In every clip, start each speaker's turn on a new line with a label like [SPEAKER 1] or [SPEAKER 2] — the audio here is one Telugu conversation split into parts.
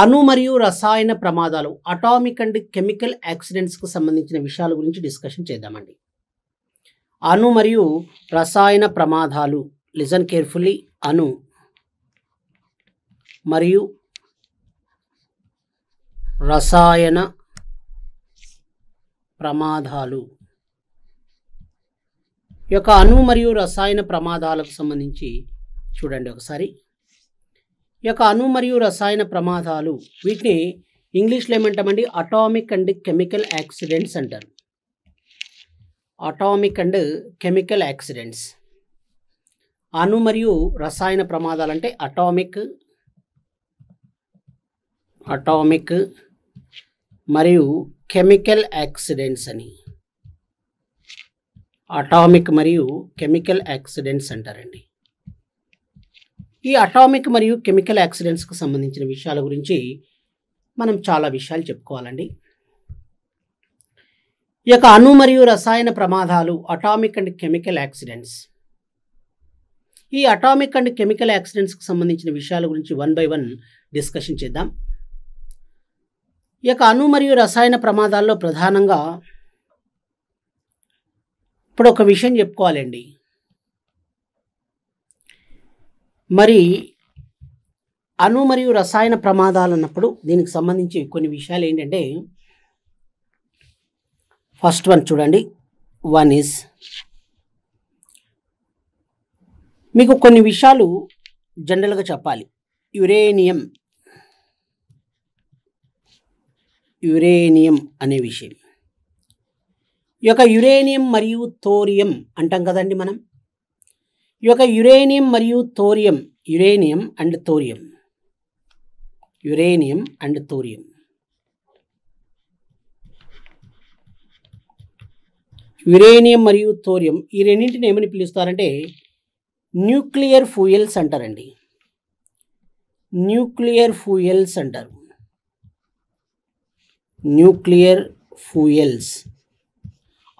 [SPEAKER 1] అణు మరియు రసాయన ప్రమాదాలు అటామిక్ అండ్ కెమికల్ యాక్సిడెంట్స్కు సంబంధించిన విషయాల గురించి డిస్కషన్ చేద్దామండి అణు మరియు రసాయన ప్రమాదాలు లిజన్ కేర్ఫుల్లీ అణు మరియు రసాయన ప్రమాదాలు యొక్క అణు మరియు రసాయన ప్రమాదాలకు సంబంధించి చూడండి ఒకసారి యొక్క అణు మరియు రసాయన ప్రమాదాలు వీటిని ఇంగ్లీష్లో ఏమంటామండి అటామిక్ అండ్ కెమికల్ యాక్సిడెంట్స్ అంటారు అటామిక్ అండ్ కెమికల్ యాక్సిడెంట్స్ అణు మరియు రసాయన ప్రమాదాలు అంటే అటామిక్ అటామిక్ మరియు కెమికల్ యాక్సిడెంట్స్ అని అటామిక్ మరియు కెమికల్ యాక్సిడెంట్స్ అంటారండి ఈ అటామిక్ మరియు కెమికల్ యాక్సిడెంట్స్కి సంబంధించిన విషయాల గురించి మనం చాలా విషయాలు చెప్పుకోవాలండి ఈ యొక్క అణు మరియు రసాయన ప్రమాదాలు అటామిక్ అండ్ కెమికల్ యాక్సిడెంట్స్ ఈ అటామిక్ అండ్ కెమికల్ యాక్సిడెంట్స్కి సంబంధించిన విషయాల గురించి వన్ బై వన్ డిస్కషన్ చేద్దాం ఈ యొక్క అణు మరియు రసాయన ప్రమాదాల్లో ప్రధానంగా ఇప్పుడు ఒక విషయం చెప్పుకోవాలండి మరి అణు మరియు రసాయన ప్రమాదాలు అన్నప్పుడు దీనికి సంబంధించి కొన్ని విషయాలు ఏంటంటే ఫస్ట్ వన్ చూడండి వన్ ఈజ్ మీకు కొన్ని విషయాలు జనరల్గా చెప్పాలి యురేనియం యురేనియం అనే విషయం ఈ యొక్క యురేనియం మరియు థోరియం అంటాం కదండి మనం ఈ యొక్క యురేనియం మరియు thorium uranium and thorium uranium and thorium uranium మరియు థోరియం ఈ రెండింటిని ఏమని పిలుస్తారంటే న్యూక్లియర్ ఫ్యూయల్స్ అంటారండి న్యూక్లియర్ ఫ్యూయల్స్ అంటారు న్యూక్లియర్ ఫ్యూయల్స్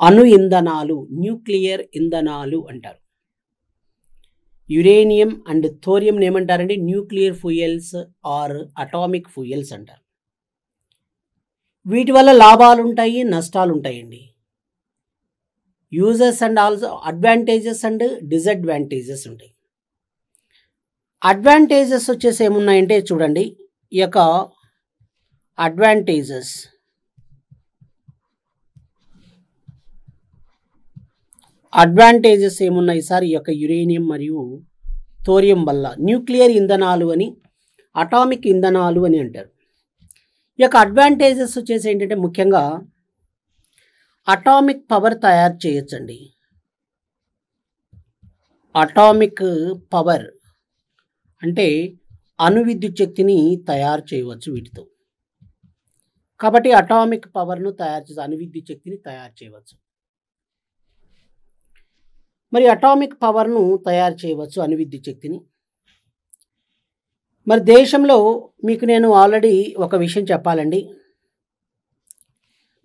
[SPEAKER 1] అణు ఇంధనాలు న్యూక్లియర్ ఇంధనాలు అంటారు యురేనియం అండ్ థోరియం ఏమంటారండి nuclear fuels or atomic fuels అంటారు వీటి వల్ల లాభాలు ఉంటాయి నష్టాలు ఉంటాయండి uses and also advantages and disadvantages ఉంటాయి అడ్వాంటేజెస్ వచ్చేసి ఏమున్నాయంటే చూడండి ఈ యొక్క అడ్వాంటేజెస్ అడ్వాంటేజెస్ ఏమున్నాయి సార్ ఈ యొక్క యురేనియం మరియు థోరియం వల్ల న్యూక్లియర్ ఇంధనాలు అని అటామిక్ ఇంధనాలు అని అంటారు ఈ యొక్క అడ్వాంటేజెస్ వచ్చేసి ఏంటంటే ముఖ్యంగా అటామిక్ పవర్ తయారు చేయొచ్చండి అటామిక్ పవర్ అంటే అణు విద్యుత్ శక్తిని తయారు చేయవచ్చు వీటితో కాబట్టి అటామిక్ పవర్ను తయారు చేసి అణు విద్యుత్ శక్తిని తయారు చేయవచ్చు మరి అటామిక్ పవర్ను తయారు చేయవచ్చు అణువిద్యుత్ శక్తిని మరి దేశంలో మీకు నేను ఆల్రెడీ ఒక విషయం చెప్పాలండి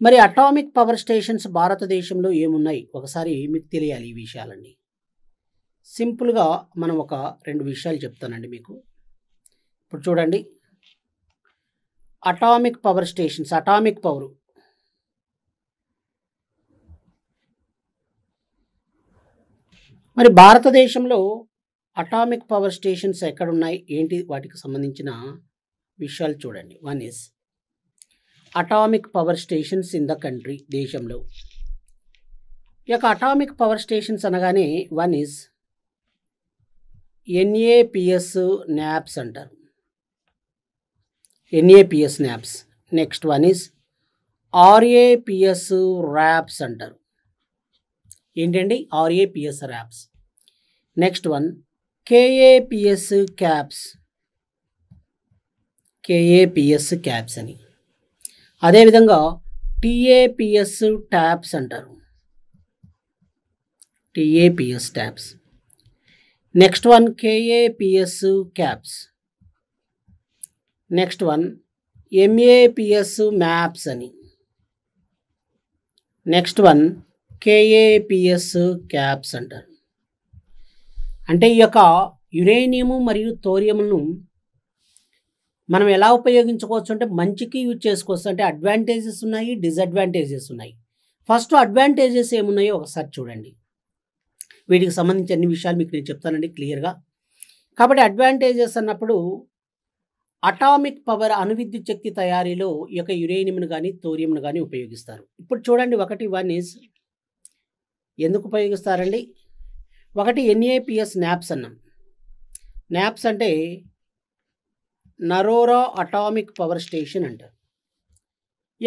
[SPEAKER 1] మరి అటామిక్ పవర్ స్టేషన్స్ భారతదేశంలో ఏమున్నాయి ఒకసారి మీకు తెలియాలి ఈ విషయాలండి సింపుల్గా మనం ఒక రెండు విషయాలు చెప్తానండి మీకు ఇప్పుడు చూడండి atomic power stations atomic power మరి భారతదేశంలో అటామిక్ పవర్ స్టేషన్స్ ఎక్కడున్నాయి ఏంటి వాటికి సంబంధించిన విషయాలు చూడండి one is atomic power stations in the country దేశంలో ఈ యొక్క అటామిక్ పవర్ స్టేషన్స్ అనగానే వన్ ఇస్ ఎన్ఏపిఎస్ న్యాప్స్ అంటారు NAPS NAPS next one is RAPS RAPS అంటారు ఏంటండి RAPS RAPS next one KAPS KAPS KAPS KAPS అని అదేవిధంగా టీఏపిఎస్ ట్యాప్స్ అంటారు TAPS TAPS next one KAPS KAPS next one MAPS MAPS అని నెక్స్ట్ వన్ కేఏపిఎస్ క్యాప్స్ అంటారు అంటే ఈ యొక్క యురేనియము మరియు తోరియంను మనం ఎలా ఉపయోగించుకోవచ్చు అంటే మంచికి యూజ్ చేసుకోవచ్చు అంటే అడ్వాంటేజెస్ ఉన్నాయి డిసడ్వాంటేజెస్ ఉన్నాయి ఫస్ట్ అడ్వాంటేజెస్ ఏమున్నాయో ఒకసారి చూడండి వీటికి సంబంధించి అన్ని విషయాలు మీకు నేను చెప్తానండి క్లియర్గా కాబట్టి అడ్వాంటేజెస్ అన్నప్పుడు అటామిక్ పవర్ అణువిద్యుత్ శక్తి తయారీలో ఈ యొక్క యురేనియంను కానీ తోరియంను కానీ ఉపయోగిస్తారు ఇప్పుడు చూడండి ఒకటి వన్ ఈజ్ ఎందుకు ఉపయోగిస్తారండి ఒకటి ఎన్ఏపిఎస్ నాప్స్ అన్నాం నాప్స్ అంటే నరోరా అటామిక్ పవర్ స్టేషన్ అంటారు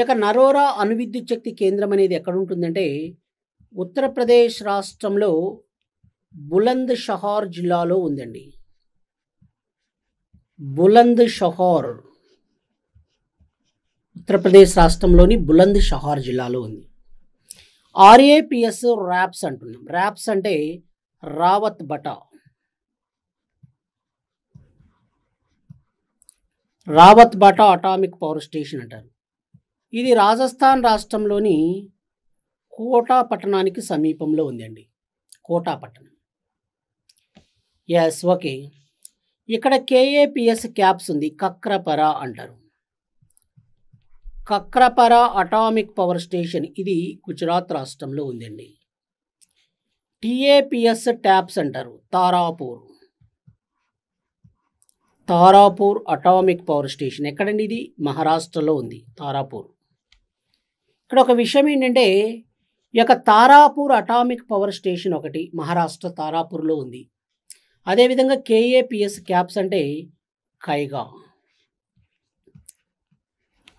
[SPEAKER 1] ఇక నరోరా అణువిద్యుత్ శక్తి కేంద్రం అనేది ఎక్కడ ఉంటుందంటే ఉత్తరప్రదేశ్ రాష్ట్రంలో బులంద్ షహార్ జిల్లాలో ఉందండి బులంద్ షహార్ ఉత్తరప్రదేశ్ రాష్ట్రంలోని బులంద్ షహార్ జిల్లాలో ఉంది ఆర్ఏపిఎస్ ర్యాప్స్ అంటున్నాం ర్యాప్స్ అంటే Rawat Bhata Rawat Bhata atomic power station అంటారు ఇది రాజస్థాన్ రాష్ట్రంలోని కోటా పట్టణానికి సమీపంలో ఉందండి కోటా పట్టణం ఎస్ ఓకే ఇక్కడ కేఏపిఎస్ క్యాప్స్ ఉంది కక్రపర అంటారు కక్రపర అటామిక్ పవర్ స్టేషన్ ఇది గుజరాత్ రాష్ట్రంలో ఉందండి టిఏపిఎస్ ట్యాప్స్ అంటారు Tarapur Tarapur atomic power station ఎక్కడండి ఇది మహారాష్ట్రలో ఉంది తారాపూర్ ఇక్కడ ఒక విషయం ఏంటంటే ఈ యొక్క తారాపూర్ అటామిక్ పవర్ స్టేషన్ ఒకటి మహారాష్ట్ర తారాపూర్లో ఉంది అదేవిధంగా కేఏపిఎస్ క్యాప్స్ అంటే Kaiga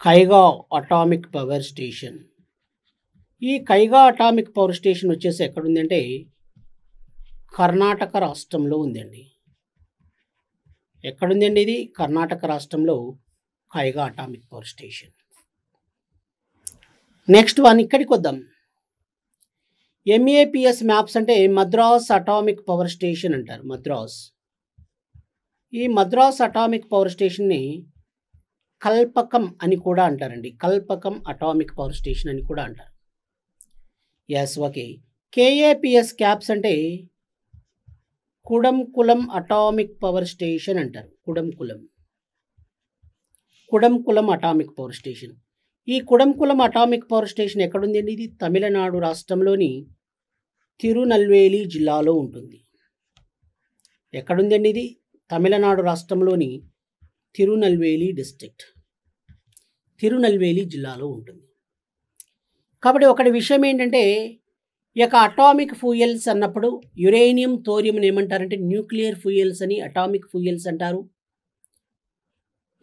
[SPEAKER 1] Kaiga atomic power station ఈ కైగా అటామిక్ పవర్ స్టేషన్ వచ్చేసి ఎక్కడుందంటే కర్ణాటక రాష్ట్రంలో ఉందండి ఎక్కడుందండి ఇది కర్ణాటక రాష్ట్రంలో Kaiga atomic power station next one ఇక్కడికి వద్దాం ఎంఏపిఎస్ మ్యాప్స్ అంటే మద్రాస్ అటామిక్ పవర్ స్టేషన్ అంటారు మద్రాస్ ఈ మద్రాస్ అటామిక్ పవర్ స్టేషన్ని కల్పకం అని కూడా అంటారండి కల్పకం అటామిక్ పవర్ స్టేషన్ అని కూడా అంటారు ఎస్ ఓకే కేఏపిఎస్ క్యాప్స్ అంటే కుడంకులం అటామిక్ పవర్ స్టేషన్ అంటారు Kudankulam Kudankulam atomic power station ఈ కుడంకులం అటామిక్ పవర్ స్టేషన్ ఎక్కడుంది అండి ఇది తమిళనాడు రాష్ట్రంలోని తిరునల్వేలి జిల్లాలో ఉంటుంది ఎక్కడుందండి ఇది తమిళనాడు రాష్ట్రంలోని తిరునల్వేలి డిస్ట్రిక్ట్ తిరునల్వేలి జిల్లాలో ఉంటుంది కాబట్టి ఒకటి విషయం ఏంటంటే ఈ యొక్క అటామిక్ ఫ్యూయల్స్ అన్నప్పుడు యురేనియం థోరియంని ఏమంటారంటే న్యూక్లియర్ ఫ్యూయల్స్ అని అటామిక్ ఫ్యూయల్స్ అంటారు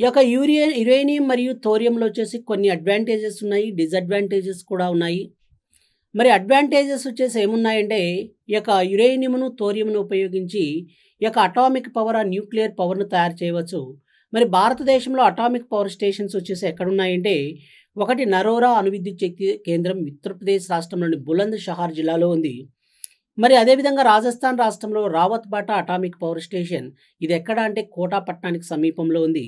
[SPEAKER 1] ఈ యొక్క యూరియ యురేనియం మరియు థోరియంలో వచ్చేసి కొన్ని అడ్వాంటేజెస్ ఉన్నాయి డిసడ్వాంటేజెస్ కూడా ఉన్నాయి మరి అడ్వాంటేజెస్ వచ్చేసి ఏమున్నాయంటే ఈ యొక్క యురేనియంను థోరియంను ఉపయోగించి ఈ యొక్క అటామిక్ పవర్ ఆ న్యూక్లియర్ పవర్ను తయారు చేయవచ్చు మరి భారతదేశంలో అటామిక్ పవర్ స్టేషన్స్ వచ్చేసి ఎక్కడున్నాయంటే ఒకటి నరోరా అణువిద్యుత్ శక్తి కేంద్రం ఉత్తరప్రదేశ్ రాష్ట్రంలోని బులంద్ షహార్ జిల్లాలో ఉంది మరి అదేవిధంగా రాజస్థాన్ రాష్ట్రంలో Rawat Bhata atomic power station ఇది ఎక్కడ అంటే కోటా పట్టణానికి సమీపంలో ఉంది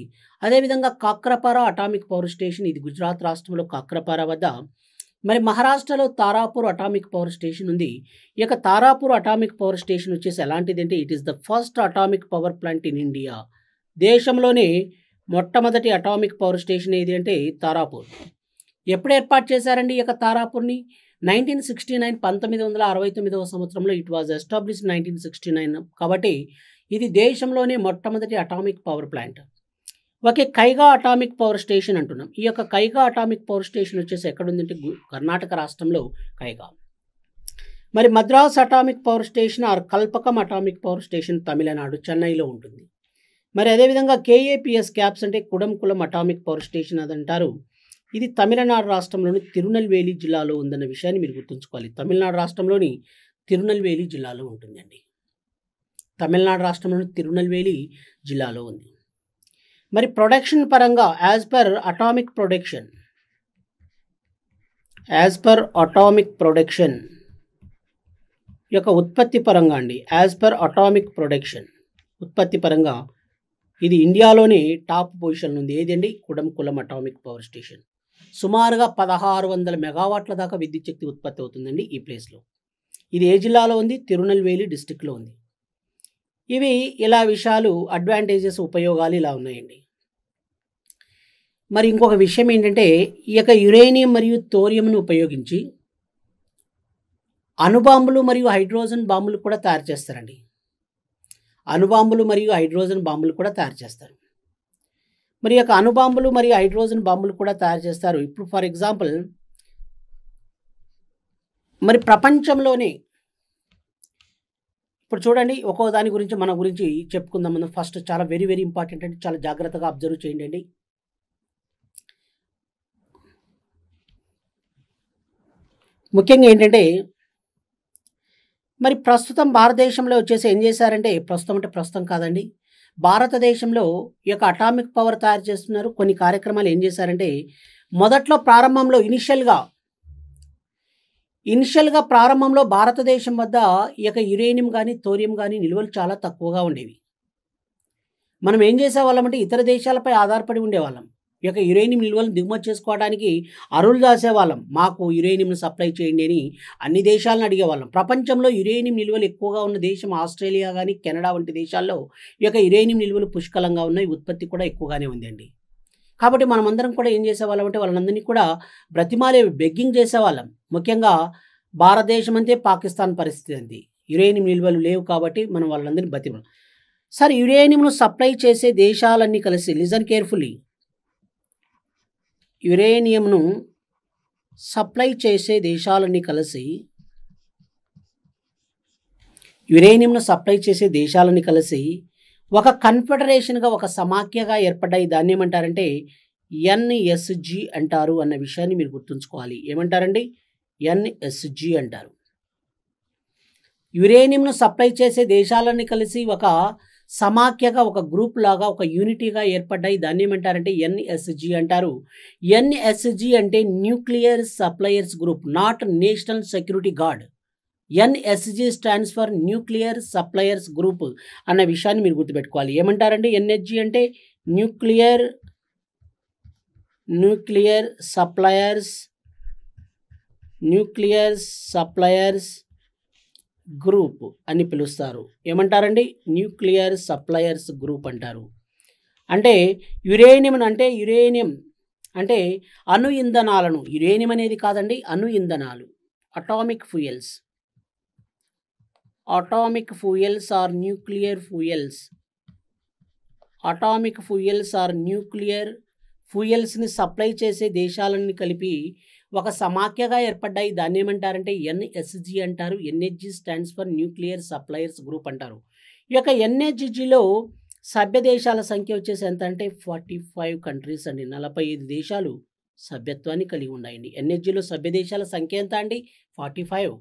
[SPEAKER 1] అదేవిధంగా కాక్రపారా అటామిక్ పవర్ స్టేషన్ ఇది గుజరాత్ రాష్ట్రంలో కాక్రపారా వద్ద మరి మహారాష్ట్రలో తారాపూర్ అటామిక్ పవర్ స్టేషన్ ఉంది ఇక తారాపూర్ అటామిక్ పవర్ స్టేషన్ వచ్చేసి ఎలాంటిది అంటే it is the first atomic power plant in India దేశంలోని మొట్టమొదటి అటామిక్ పవర్ స్టేషన్ ఏది అంటే తారాపూర్ ఎప్పుడు ఏర్పాటు చేశారండి ఈ యొక్క తారాపూర్ని నైన్టీన్ సిక్స్టీ నైన్ పంతొమ్మిది వందల అరవై తొమ్మిదవ సంవత్సరంలో it was establish nineteen sixty nine కాబట్టి ఇది దేశంలోనే మొట్టమొదటి atomic power plant okay Kaiga atomic power station అంటున్నాం ఈ యొక్క కైగా అటామిక్ పవర్ స్టేషన్ వచ్చేసి ఎక్కడుందంటే కర్ణాటక రాష్ట్రంలో కైగా మరి Madras atomic power station or Kalpakkam atomic power station Tamil Nadu చెన్నైలో ఉంటుంది మరి అదేవిధంగా కేఏపిఎస్ క్యాప్స్ అంటే కుడంకులం అటామిక్ పవర్ స్టేషన్ అది అంటారు ఇది తమిళనాడు రాష్ట్రంలోని తిరునల్వేలి జిల్లాలో ఉందన్న విషయాన్ని మీరు గుర్తుంచుకోవాలి తమిళనాడు రాష్ట్రంలోని తిరునల్వేలి జిల్లాలో ఉంటుందండి తమిళనాడు రాష్ట్రంలోని తిరునల్వేలి జిల్లాలో ఉంది మరి ప్రొడక్షన్ పరంగా as per atomic production as per atomic production యొక్క ఉత్పత్తి పరంగా అండి యాజ్ పర్ అటామిక్ ప్రొడక్షన్ ఉత్పత్తి పరంగా ఇది ఇండియాలోని టాప్ పొజిషన్ ఉంది ఏదండి కుడంకులం అటామిక్ పవర్ స్టేషన్ సుమారుగా పదహారు వందల మెగావాట్ల దాకా విద్యుత్ శక్తి ఉత్పత్తి అవుతుందండి ఈ ప్లేస్లో ఇది ఏ జిల్లాలో ఉంది తిరునెల్వేలి డిస్టిక్లో ఉంది ఇవి ఇలా విషయాలు అడ్వాంటేజెస్ ఉపయోగాలు ఇలా ఉన్నాయండి మరి ఇంకొక విషయం ఏంటంటే ఈ యొక్క యురేనియం మరియు తోరియంను ఉపయోగించి అణుబాంబులు మరియు హైడ్రోజన్ బాంబులు కూడా తయారు చేస్తారండి అణుబాంబులు మరియు హైడ్రోజన్ బాంబులు కూడా తయారు చేస్తారు మరి యొక్క అణుబాంబులు మరియు హైడ్రోజన్ బాంబులు కూడా తయారు చేస్తారు ఇప్పుడు ఫర్ ఎగ్జాంపుల్ మరి ప్రపంచంలోనే ఇప్పుడు చూడండి ఒక్కో దాని గురించి మన గురించి చెప్పుకుందాం మనం ఫస్ట్ చాలా వెరీ వెరీ ఇంపార్టెంట్ అండి చాలా జాగ్రత్తగా అబ్జర్వ్ చేయండి అండి ముఖ్యంగా ఏంటంటే మరి ప్రస్తుతం భారతదేశంలో వచ్చేసి ఏం చేశారంటే ప్రస్తుతం అంటే ప్రస్తుతం కాదండి భారతదేశంలో ఈ యొక్క అటామిక్ పవర్ తయారు చేస్తున్నారు కొన్ని కార్యక్రమాలు ఏం చేశారంటే మొదట్లో ప్రారంభంలో ఇనిషియల్గా ఇనిషియల్గా ప్రారంభంలో భారతదేశం వద్ద ఈ యొక్క యురేనియం కానీ తోరియం కానీ నిల్వలు చాలా తక్కువగా ఉండేవి మనం ఏం చేసేవాళ్ళం అంటే ఇతర దేశాలపై ఆధారపడి ఉండేవాళ్ళం ఈ యొక్క యురేనియం నిల్వలను దిగుమతి చేసుకోవడానికి అరులు దాసేవాళ్ళం మాకు యురేనియంను సప్లై చేయండి అని అన్ని దేశాలను అడిగేవాళ్ళం ప్రపంచంలో యురేనియం నిల్వలు ఎక్కువగా ఉన్న దేశం ఆస్ట్రేలియా కానీ కెనడా వంటి దేశాల్లో ఈ యొక్క యురేనియం నిల్వలు పుష్కలంగా ఉన్నాయి ఉత్పత్తి కూడా ఎక్కువగానే ఉందండి కాబట్టి మనమందరం కూడా ఏం చేసేవాళ్ళం అంటే వాళ్ళందరినీ కూడా బ్రతిమాలే బెగ్గింగ్ చేసేవాళ్ళం ముఖ్యంగా భారతదేశం అంతే పాకిస్తాన్ పరిస్థితి అంది యురేనియం నిల్వలు లేవు కాబట్టి మనం వాళ్ళందరినీ బతిమ సరే యురేనియంను సప్లై చేసే దేశాలన్నీ కలిసి లిజన్ కేర్ఫుల్లీ యురేనియంను సప్లై చేసే దేశాలన్నీ కలిసి యురేనియంను సప్లై చేసే దేశాలని కలిసి ఒక కన్ఫెడరేషన్గా ఒక సమాఖ్యగా ఏర్పడ్డాయి దాన్ని ఏమంటారంటే ఎన్ఎస్జి అంటారు అన్న విషయాన్ని మీరు గుర్తుంచుకోవాలి ఏమంటారండి ఎన్ఎస్జి అంటారు యురేనియంను సప్లై చేసే దేశాలన్నీ కలిసి ఒక సమాఖ్యగా ఒక గ్రూప్ లాగా ఒక యూనిటీగా ఏర్పడ్డాయి దాన్ని ఏమంటారంటే ఎన్ఎస్జి అంటారు ఎన్ఎస్జి అంటే nuclear suppliers group not national security guard NSG stands for nuclear suppliers group అన్న విషయాన్ని మీరు గుర్తుపెట్టుకోవాలి ఏమంటారంటే ఎన్ఎస్జి అంటే nuclear nuclear suppliers nuclear suppliers group అని పిలుస్తారు ఏమంటారండి న్యూక్లియర్ సప్లయర్స్ గ్రూప్ అంటారు అంటే యురేనియం అంటే యురేనియం అంటే అణు ఇంధనాలను యురేనియం అనేది కాదండి అణు ఇంధనాలు atomic fuels atomic fuels or nuclear fuels atomic fuels or nuclear ఫ్యూయల్స్ని సప్లై చేసే దేశాలన్నీ కలిపి ఒక సమాఖ్యగా ఏర్పడ్డాయి దాన్ని ఏమంటారంటే ఎన్ఎస్జి అంటారు NHG stands for nuclear suppliers group అంటారు ఈ యొక్క ఎన్హెచ్జిలో సభ్య దేశాల సంఖ్య వచ్చేసి ఎంత అంటే ఫార్టీ ఫైవ్ కంట్రీస్ అండి నలభై ఐదు దేశాలు సభ్యత్వాన్ని కలిగి ఉన్నాయండి ఎన్హెచ్జిలో సభ్య దేశాల సంఖ్య ఎంత అండి ఫార్టీ ఫైవ్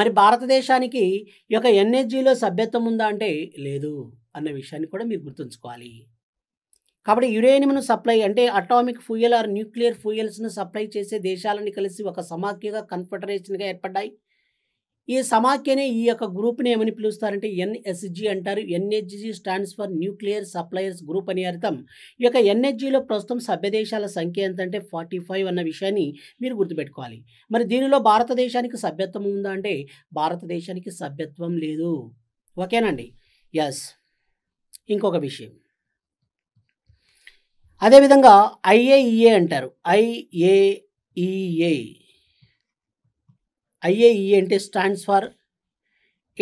[SPEAKER 1] మరి భారతదేశానికి ఈ యొక్క ఎన్హెచ్జిలో సభ్యత్వం ఉందా అంటే లేదు అన్న విషయాన్ని కూడా మీరు గుర్తుంచుకోవాలి కాబట్టి యురేనియంను సప్లై అంటే అటామిక్ ఫ్యూయల్ ఆర్ న్యూక్లియర్ ఫ్యూయల్స్ను సప్లై చేసే దేశాలని కలిసి ఒక సమాఖ్యగా కన్ఫెడరేషన్గా ఏర్పడ్డాయి ఈ సమాఖ్యనే ఈ యొక్క గ్రూప్ని ఏమని పిలుస్తారంటే ఎన్ఎస్జి అంటారు NHG stands for nuclear suppliers group అని అర్థం ఈ యొక్క ఎన్హెచ్జిలో ప్రస్తుతం సభ్యదేశాల సంఖ్య ఎంత అంటే ఫార్టీ ఫైవ్ అన్న విషయాన్ని మీరు గుర్తుపెట్టుకోవాలి మరి దీనిలో భారతదేశానికి సభ్యత్వం ఉందా అంటే భారతదేశానికి సభ్యత్వం లేదు ఓకేనండి ఎస్ ఇంకొక విషయం అదేవిధంగా ఐఏఈఏ అంటారు ఐఏఈఏ ఐఏఈఏ అంటే stands for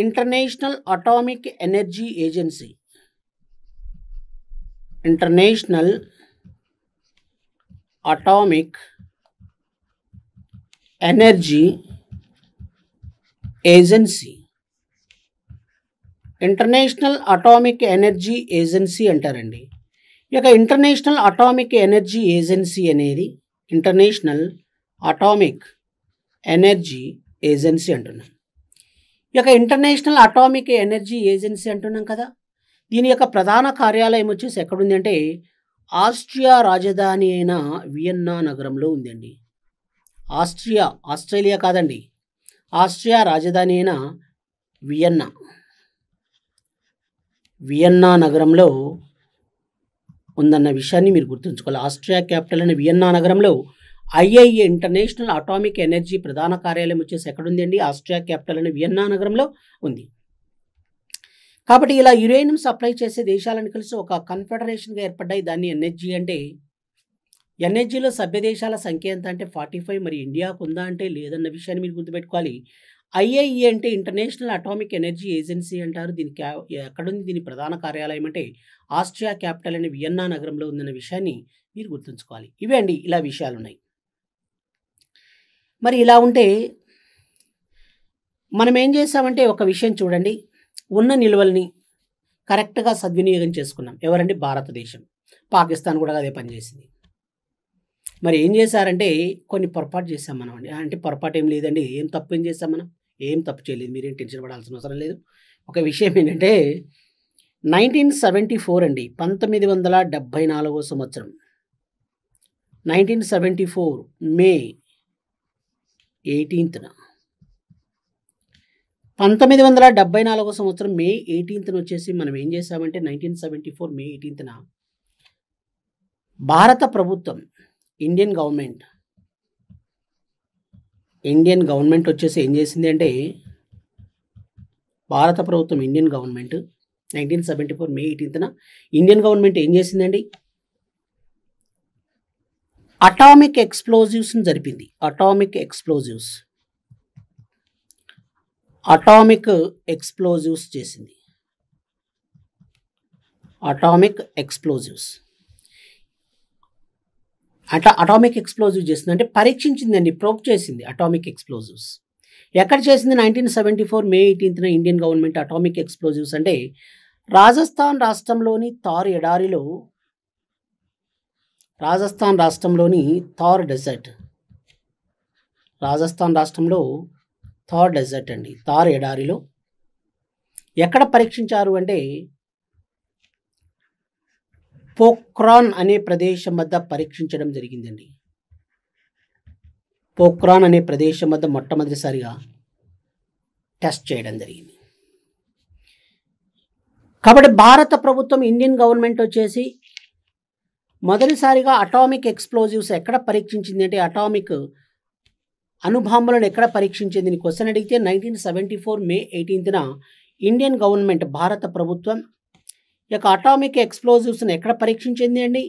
[SPEAKER 1] international atomic energy agency international atomic energy agency international atomic energy agency అంటారండి ఇక ఇంటర్నేషనల్ అటామిక్ ఎనర్జీ ఏజెన్సీ అనేది ఇంటర్నేషనల్ అటామిక్ ఎనర్జీ ఏజెన్సీ అంటున్నాం ఇక ఇంటర్నేషనల్ అటామిక్ ఎనర్జీ ఏజెన్సీ అంటున్నాం కదా దీని యొక్క ప్రధాన కార్యాలయం వచ్చేసి ఎక్కడుంది అంటే ఆస్ట్రియా రాజధాని అయిన వియన్నా నగరంలో ఉందండి ఆస్ట్రియా ఆస్ట్రేలియా కాదండి ఆస్ట్రియా రాజధాని అయిన వియన్నా వియన్నా నగరంలో ఉందన్న విషయాన్ని మీరు గుర్తుంచుకోవాలి ఆస్ట్రియా క్యాపిటల్ అనే వియన్నా నగరంలో ఐఐఏ ఇంటర్నేషనల్ అటామిక్ ఎనర్జీ ప్రధాన కార్యాలయం వచ్చేసి ఎక్కడుంది అండి ఆస్ట్రియా క్యాపిటల్ అనే వియన్నా నగరంలో ఉంది కాబట్టి ఇలా యురేనియం సప్లై చేసే దేశాలను కలిసి ఒక కన్ఫెడరేషన్గా ఏర్పడ్డాయి దాన్ని ఎన్హెచ్జి అంటే ఎన్హెచ్జిలో సభ్య దేశాల సంఖ్య ఎంత అంటే ఫార్టీ ఫైవ్ మరి ఇండియాకు ఉందా అంటే లేదన్న విషయాన్ని మీరు గుర్తుపెట్టుకోవాలి ఐఐఏ అంటే ఇంటర్నేషనల్ అటామిక్ ఎనర్జీ ఏజెన్సీ అంటారు దీని క్యా ఎక్కడుంది దీని ప్రధాన కార్యాలయం అంటే ఆస్ట్రియా క్యాపిటల్ అనే వియన్నా నగరంలో ఉందన్న విషయాన్ని మీరు గుర్తుంచుకోవాలి ఇవే అండి ఇలా విషయాలు ఉన్నాయి మరి ఇలా ఉంటే మనం ఏం చేసామంటే ఒక విషయం చూడండి ఉన్న నిల్వల్ని కరెక్ట్గా సద్వినియోగం చేసుకున్నాం ఎవరండి భారతదేశం పాకిస్తాన్ కూడా అదే పనిచేసింది మరి ఏం చేశారంటే కొన్ని పొరపాటు చేసాం మనం అండి అంటే పొరపాటు ఏం లేదండి ఏం తప్పు ఏం చేసాం మనం ఏం తప్పు చేయలేదు మీరేం టెన్షన్ పడాల్సిన అవసరం లేదు ఒక విషయం ఏంటంటే నైన్టీన్ సెవెంటీ ఫోర్ అండి పంతొమ్మిది వందల డెబ్భై నాలుగో సంవత్సరం నైన్టీన్ సెవెంటీ ఫోర్ మే ఎయిటీన్త్న పంతొమ్మిది వందల డెబ్బై నాలుగో సంవత్సరం మే ఎయిటీన్త్న వచ్చేసి మనం ఏం చేసామంటే నైన్టీన్ సెవెంటీ ఫోర్ మే ఎయిటీన్త్న భారత ప్రభుత్వం ఇండియన్ గవర్నమెంట్ ఇండియన్ గవర్నమెంట్ వచ్చేసి ఏం చేసింది అంటే భారత ప్రభుత్వం Indian government nineteen seventy four May ఎయిటీన్త్న ఇండియన్ గవర్నమెంట్ ఏం చేసిందండి అటామిక్ ఎక్స్ప్లోజివ్స్ని జరిపింది అటామిక్ ఎక్స్ప్లోజివ్స్ అటామిక్ ఎక్స్ప్లోజివ్స్ చేసింది అటామిక్ ఎక్స్ప్లోజివ్స్ అట్లా అటామిక్ ఎక్స్ప్లోజివ్ చేసింది అంటే పరీక్షించిందండి ప్రోప్ చేసింది అటామిక్ ఎక్స్ప్లోజివ్స్ ఎక్కడ చేసింది నైన్టీన్ సెవెంటీ ఫోర్ మే ఎయిటీన్త్న ఇండియన్ గవర్నమెంట్ అటామిక్ ఎక్స్ప్లోజివ్స్ అంటే రాజస్థాన్ రాష్ట్రంలోని తార్ ఎడారిలో రాజస్థాన్ రాష్ట్రంలోని థార్ డెజర్ట్ రాజస్థాన్ రాష్ట్రంలో థార్ డెజర్ట్ అండి థార్ ఎడారిలో ఎక్కడ పరీక్షించారు అంటే పోక్రాన్ అనే ప్రదేశం వద్ద పరీక్షించడం జరిగిందండి పోక్రాన్ అనే ప్రదేశం వద్ద మొట్టమొదటిసారిగా టెస్ట్ చేయడం జరిగింది కాబట్టి భారత ప్రభుత్వం ఇండియన్ గవర్నమెంట్ వచ్చేసి మొదటిసారిగా అటామిక్ ఎక్స్ప్లోజివ్స్ ఎక్కడ పరీక్షించింది అంటే అటామిక్ అణుబాంబులను ఎక్కడ పరీక్షించింది క్వశ్చన్ అడిగితే నైన్టీన్ సెవెంటీ ఫోర్ మే ఎయిటీన్త్న ఇండియన్ గవర్నమెంట్ భారత ప్రభుత్వం ఇక అటామిక్ ఎక్స్ప్లోజివ్స్ని ఎక్కడ పరీక్షించింది అండి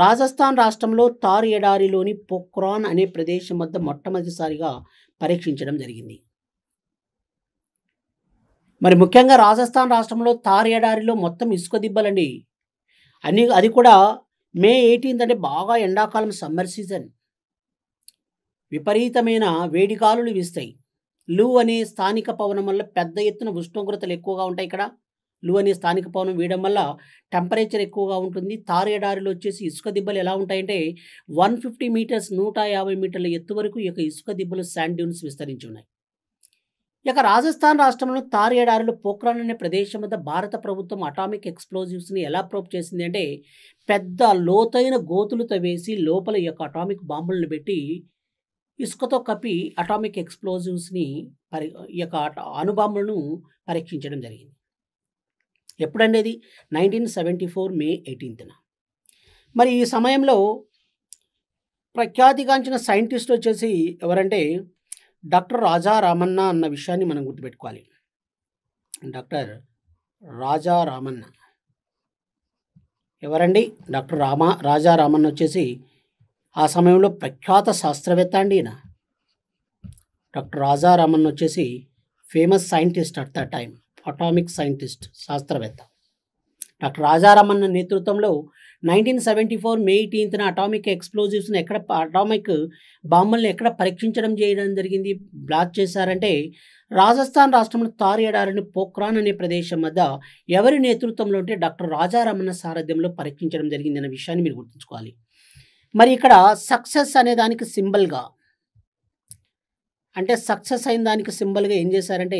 [SPEAKER 1] రాజస్థాన్ రాష్ట్రంలో తార్ ఎడారిలోని పొక్రాన్ అనే ప్రదేశం వద్ద మొట్టమొదటిసారిగా పరీక్షించడం జరిగింది మరి ముఖ్యంగా రాజస్థాన్ రాష్ట్రంలో తార్ ఎడారిలో మొత్తం ఇసుక దిబ్బలండి అన్ని అది కూడా మే ఎయిటీన్త్ అంటే బాగా ఎండాకాలం సమ్మర్ సీజన్ విపరీతమైన వేడిగాలులు వీస్తాయి లూ అనే స్థానిక పవనం వల్ల పెద్ద ఎత్తున ఉష్ణోగ్రతలు ఎక్కువగా ఉంటాయి ఇక్కడ లూ అనే స్థానిక పవనం వేయడం వల్ల టెంపరేచర్ ఎక్కువగా ఉంటుంది తారు ఎడారిలో వచ్చేసి ఇసుక దిబ్బలు ఎలా ఉంటాయంటే వన్ ఫిఫ్టీ మీటర్స్ నూట యాభై మీటర్ల ఎత్తు వరకు ఈ యొక్క ఇసుక దిబ్బలు శాండ్ డ్యూన్స్ విస్తరించి ఉన్నాయి ఇక రాజస్థాన్ రాష్ట్రంలో తారు ఎడారిలో అనే ప్రదేశం వద్ద భారత ప్రభుత్వం అటామిక్ ఎక్స్ప్లోజివ్స్ని ఎలా ప్రోప్ చేసింది అంటే పెద్ద లోతైన గోతులతో వేసి లోపల ఈ యొక్క అటామిక్ బాంబులను పెట్టి ఇసుకతో కప్పి అటామిక్ ఎక్స్ప్లోజివ్స్ని పరి ఈ యొక్క అణుబాంబులను పరీక్షించడం జరిగింది ఎప్పుడండేది నైన్టీన్ సెవెంటీ ఫోర్ మే ఎయిటీన్త్న మరి ఈ సమయంలో ప్రఖ్యాతిగాంచిన సైంటిస్ట్ వచ్చేసి ఎవరంటే డాక్టర్ రాజా రామన్న అన్న విషయాన్ని మనం గుర్తుపెట్టుకోవాలి డాక్టర్ రాజా రామన్న ఎవరండి డాక్టర్ రామ రాజా రామన్న వచ్చేసి ఆ సమయంలో ప్రఖ్యాత శాస్త్రవేత్త అండి ఈయన డాక్టర్ రాజా రామన్న వచ్చేసి famous scientist at the time atomic scientist శాస్త్రవేత్త డాక్టర్ రాజారామన్న నేతృత్వంలో నైన్టీన్ సెవెంటీ ఫోర్ మే ఎయిటీన్త్న అటామిక్ ఎక్స్ప్లోజివ్స్ని ఎక్కడ అటామిక్ బాంబుల్ని ఎక్కడ పరీక్షించడం చేయడం జరిగింది బ్లాక్ చేశారంటే రాజస్థాన్ రాష్ట్రంలో తారు పోక్రాన్ పోఖ్రాన్ అనే ప్రదేశం వద్ద ఎవరి నేతృత్వంలో ఉంటే డాక్టర్ రాజారామన్న సారథ్యంలో పరీక్షించడం జరిగింది అనే విషయాన్ని మీరు గుర్తుంచుకోవాలి మరి ఇక్కడ సక్సెస్ అనే దానికి సింబల్గా అంటే సక్సెస్ అయిన దానికి సింబల్గా ఏం చేశారంటే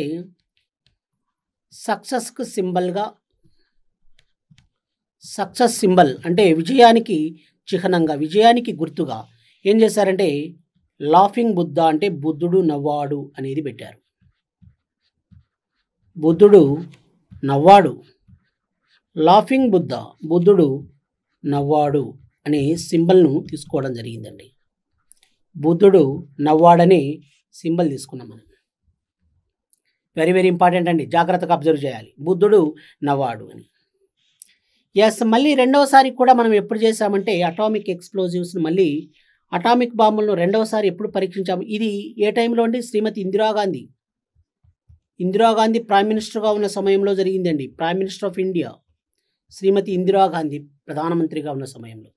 [SPEAKER 1] సక్సెస్కు సింబల్గా సక్సెస్ సింబల్ అంటే విజయానికి చిహ్నంగా విజయానికి గుర్తుగా ఏం చేశారంటే లాఫింగ్ బుద్ధ అంటే బుద్ధుడు నవ్వాడు అనేది పెట్టారు బుద్ధుడు నవ్వాడు లాఫింగ్ బుద్ధ బుద్ధుడు నవ్వాడు అనే సింబల్ను తీసుకోవడం జరిగిందండి బుద్ధుడు నవ్వాడనే సింబల్ తీసుకున్నాం మనం వెరీ వెరీ ఇంపార్టెంట్ అండి జాగ్రత్తగా అబ్జర్వ్ చేయాలి బుద్ధుడు నవ్వాడు అని ఎస్ మళ్ళీ రెండవసారి కూడా మనం ఎప్పుడు చేసామంటే అటామిక్ ఎక్స్ప్లోజివ్స్ని మళ్ళీ అటామిక్ బాంబులను రెండవసారి ఎప్పుడు పరీక్షించాము ఇది ఏ టైంలో అండి శ్రీమతి ఇందిరాగాంధీ ఇందిరాగాంధీ ప్రైమ్ మినిస్టర్గా ఉన్న సమయంలో జరిగిందండి prime minister of India Shrimati Indira Gandhi ప్రధానమంత్రిగా ఉన్న సమయంలో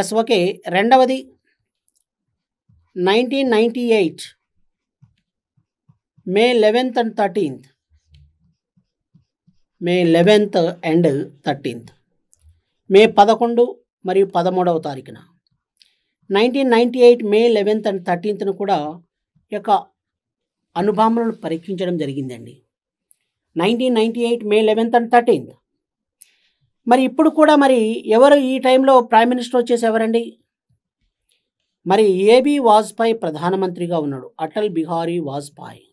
[SPEAKER 1] ఎస్ ఓకే రెండవది nineteen ninety eight May eleventh and thirteenth May eleventh and thirteenth May పదకొండు మరియు పదమూడవ తారీఖున nineteen ninety eight May eleventh and థర్టీన్త్ను కూడా యొక్క అనుభామలను పరీక్షించడం జరిగిందండి nineteen ninety eight May eleventh and thirteenth మరి ఇప్పుడు కూడా మరి ఎవరు ఈ టైంలో ప్రైమ్ మినిస్టర్ వచ్చేసి ఎవరండి మరి ఏబి వాజ్పాయ్ ప్రధానమంత్రిగా ఉన్నాడు అటల్ బిహారీ వాజ్పేయి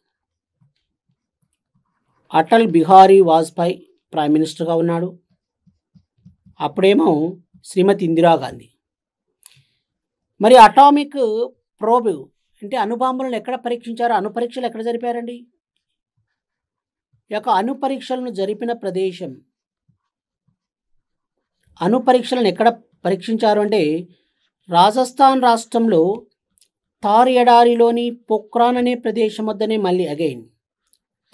[SPEAKER 1] అటల్ బిహారీ వాజ్పేయి ప్రైమ్ మినిస్టర్గా ఉన్నాడు అప్పుడేమో శ్రీమతి ఇందిరాగాంధీ మరి అటామిక్ ప్రోబ్ అంటే అణుబాంబులను ఎక్కడ పరీక్షించారు పరీక్షలు ఎక్కడ జరిపారండి యొక్క పరీక్షలను జరిపిన ప్రదేశం అనుపరీక్షలను ఎక్కడ పరీక్షించారు అంటే రాజస్థాన్ రాష్ట్రంలో తార్ ఎడారిలోని పొక్రాన్ అనే ప్రదేశం వద్దనే మళ్ళీ అగైన్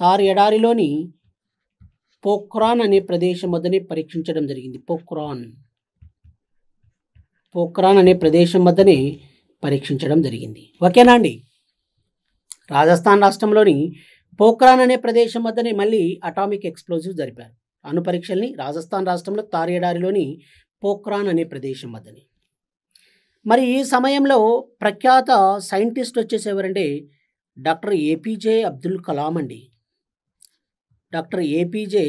[SPEAKER 1] తార్ ఎడారిలోని పోక్రాన్ అనే ప్రదేశం వద్దనే పరీక్షించడం జరిగింది పోక్రాన్ పోక్రాన్ అనే ప్రదేశం వద్దనే పరీక్షించడం జరిగింది ఓకేనా అండి రాజస్థాన్ రాష్ట్రంలోని పోక్రాన్ అనే ప్రదేశం వద్దనే మళ్ళీ అటామిక్ ఎక్స్ప్లోజివ్ జరిపారు అను పరీక్షల్ని రాజస్థాన్ రాష్ట్రంలో తారేడారిలోని పోక్రాన్ అనే ప్రదేశం వద్దని మరి ఈ సమయంలో ప్రఖ్యాత సైంటిస్ట్ వచ్చేసేవారంటే డాక్టర్ ఏపీజే అబ్దుల్ కలాం అండి డాక్టర్ ఏపీజే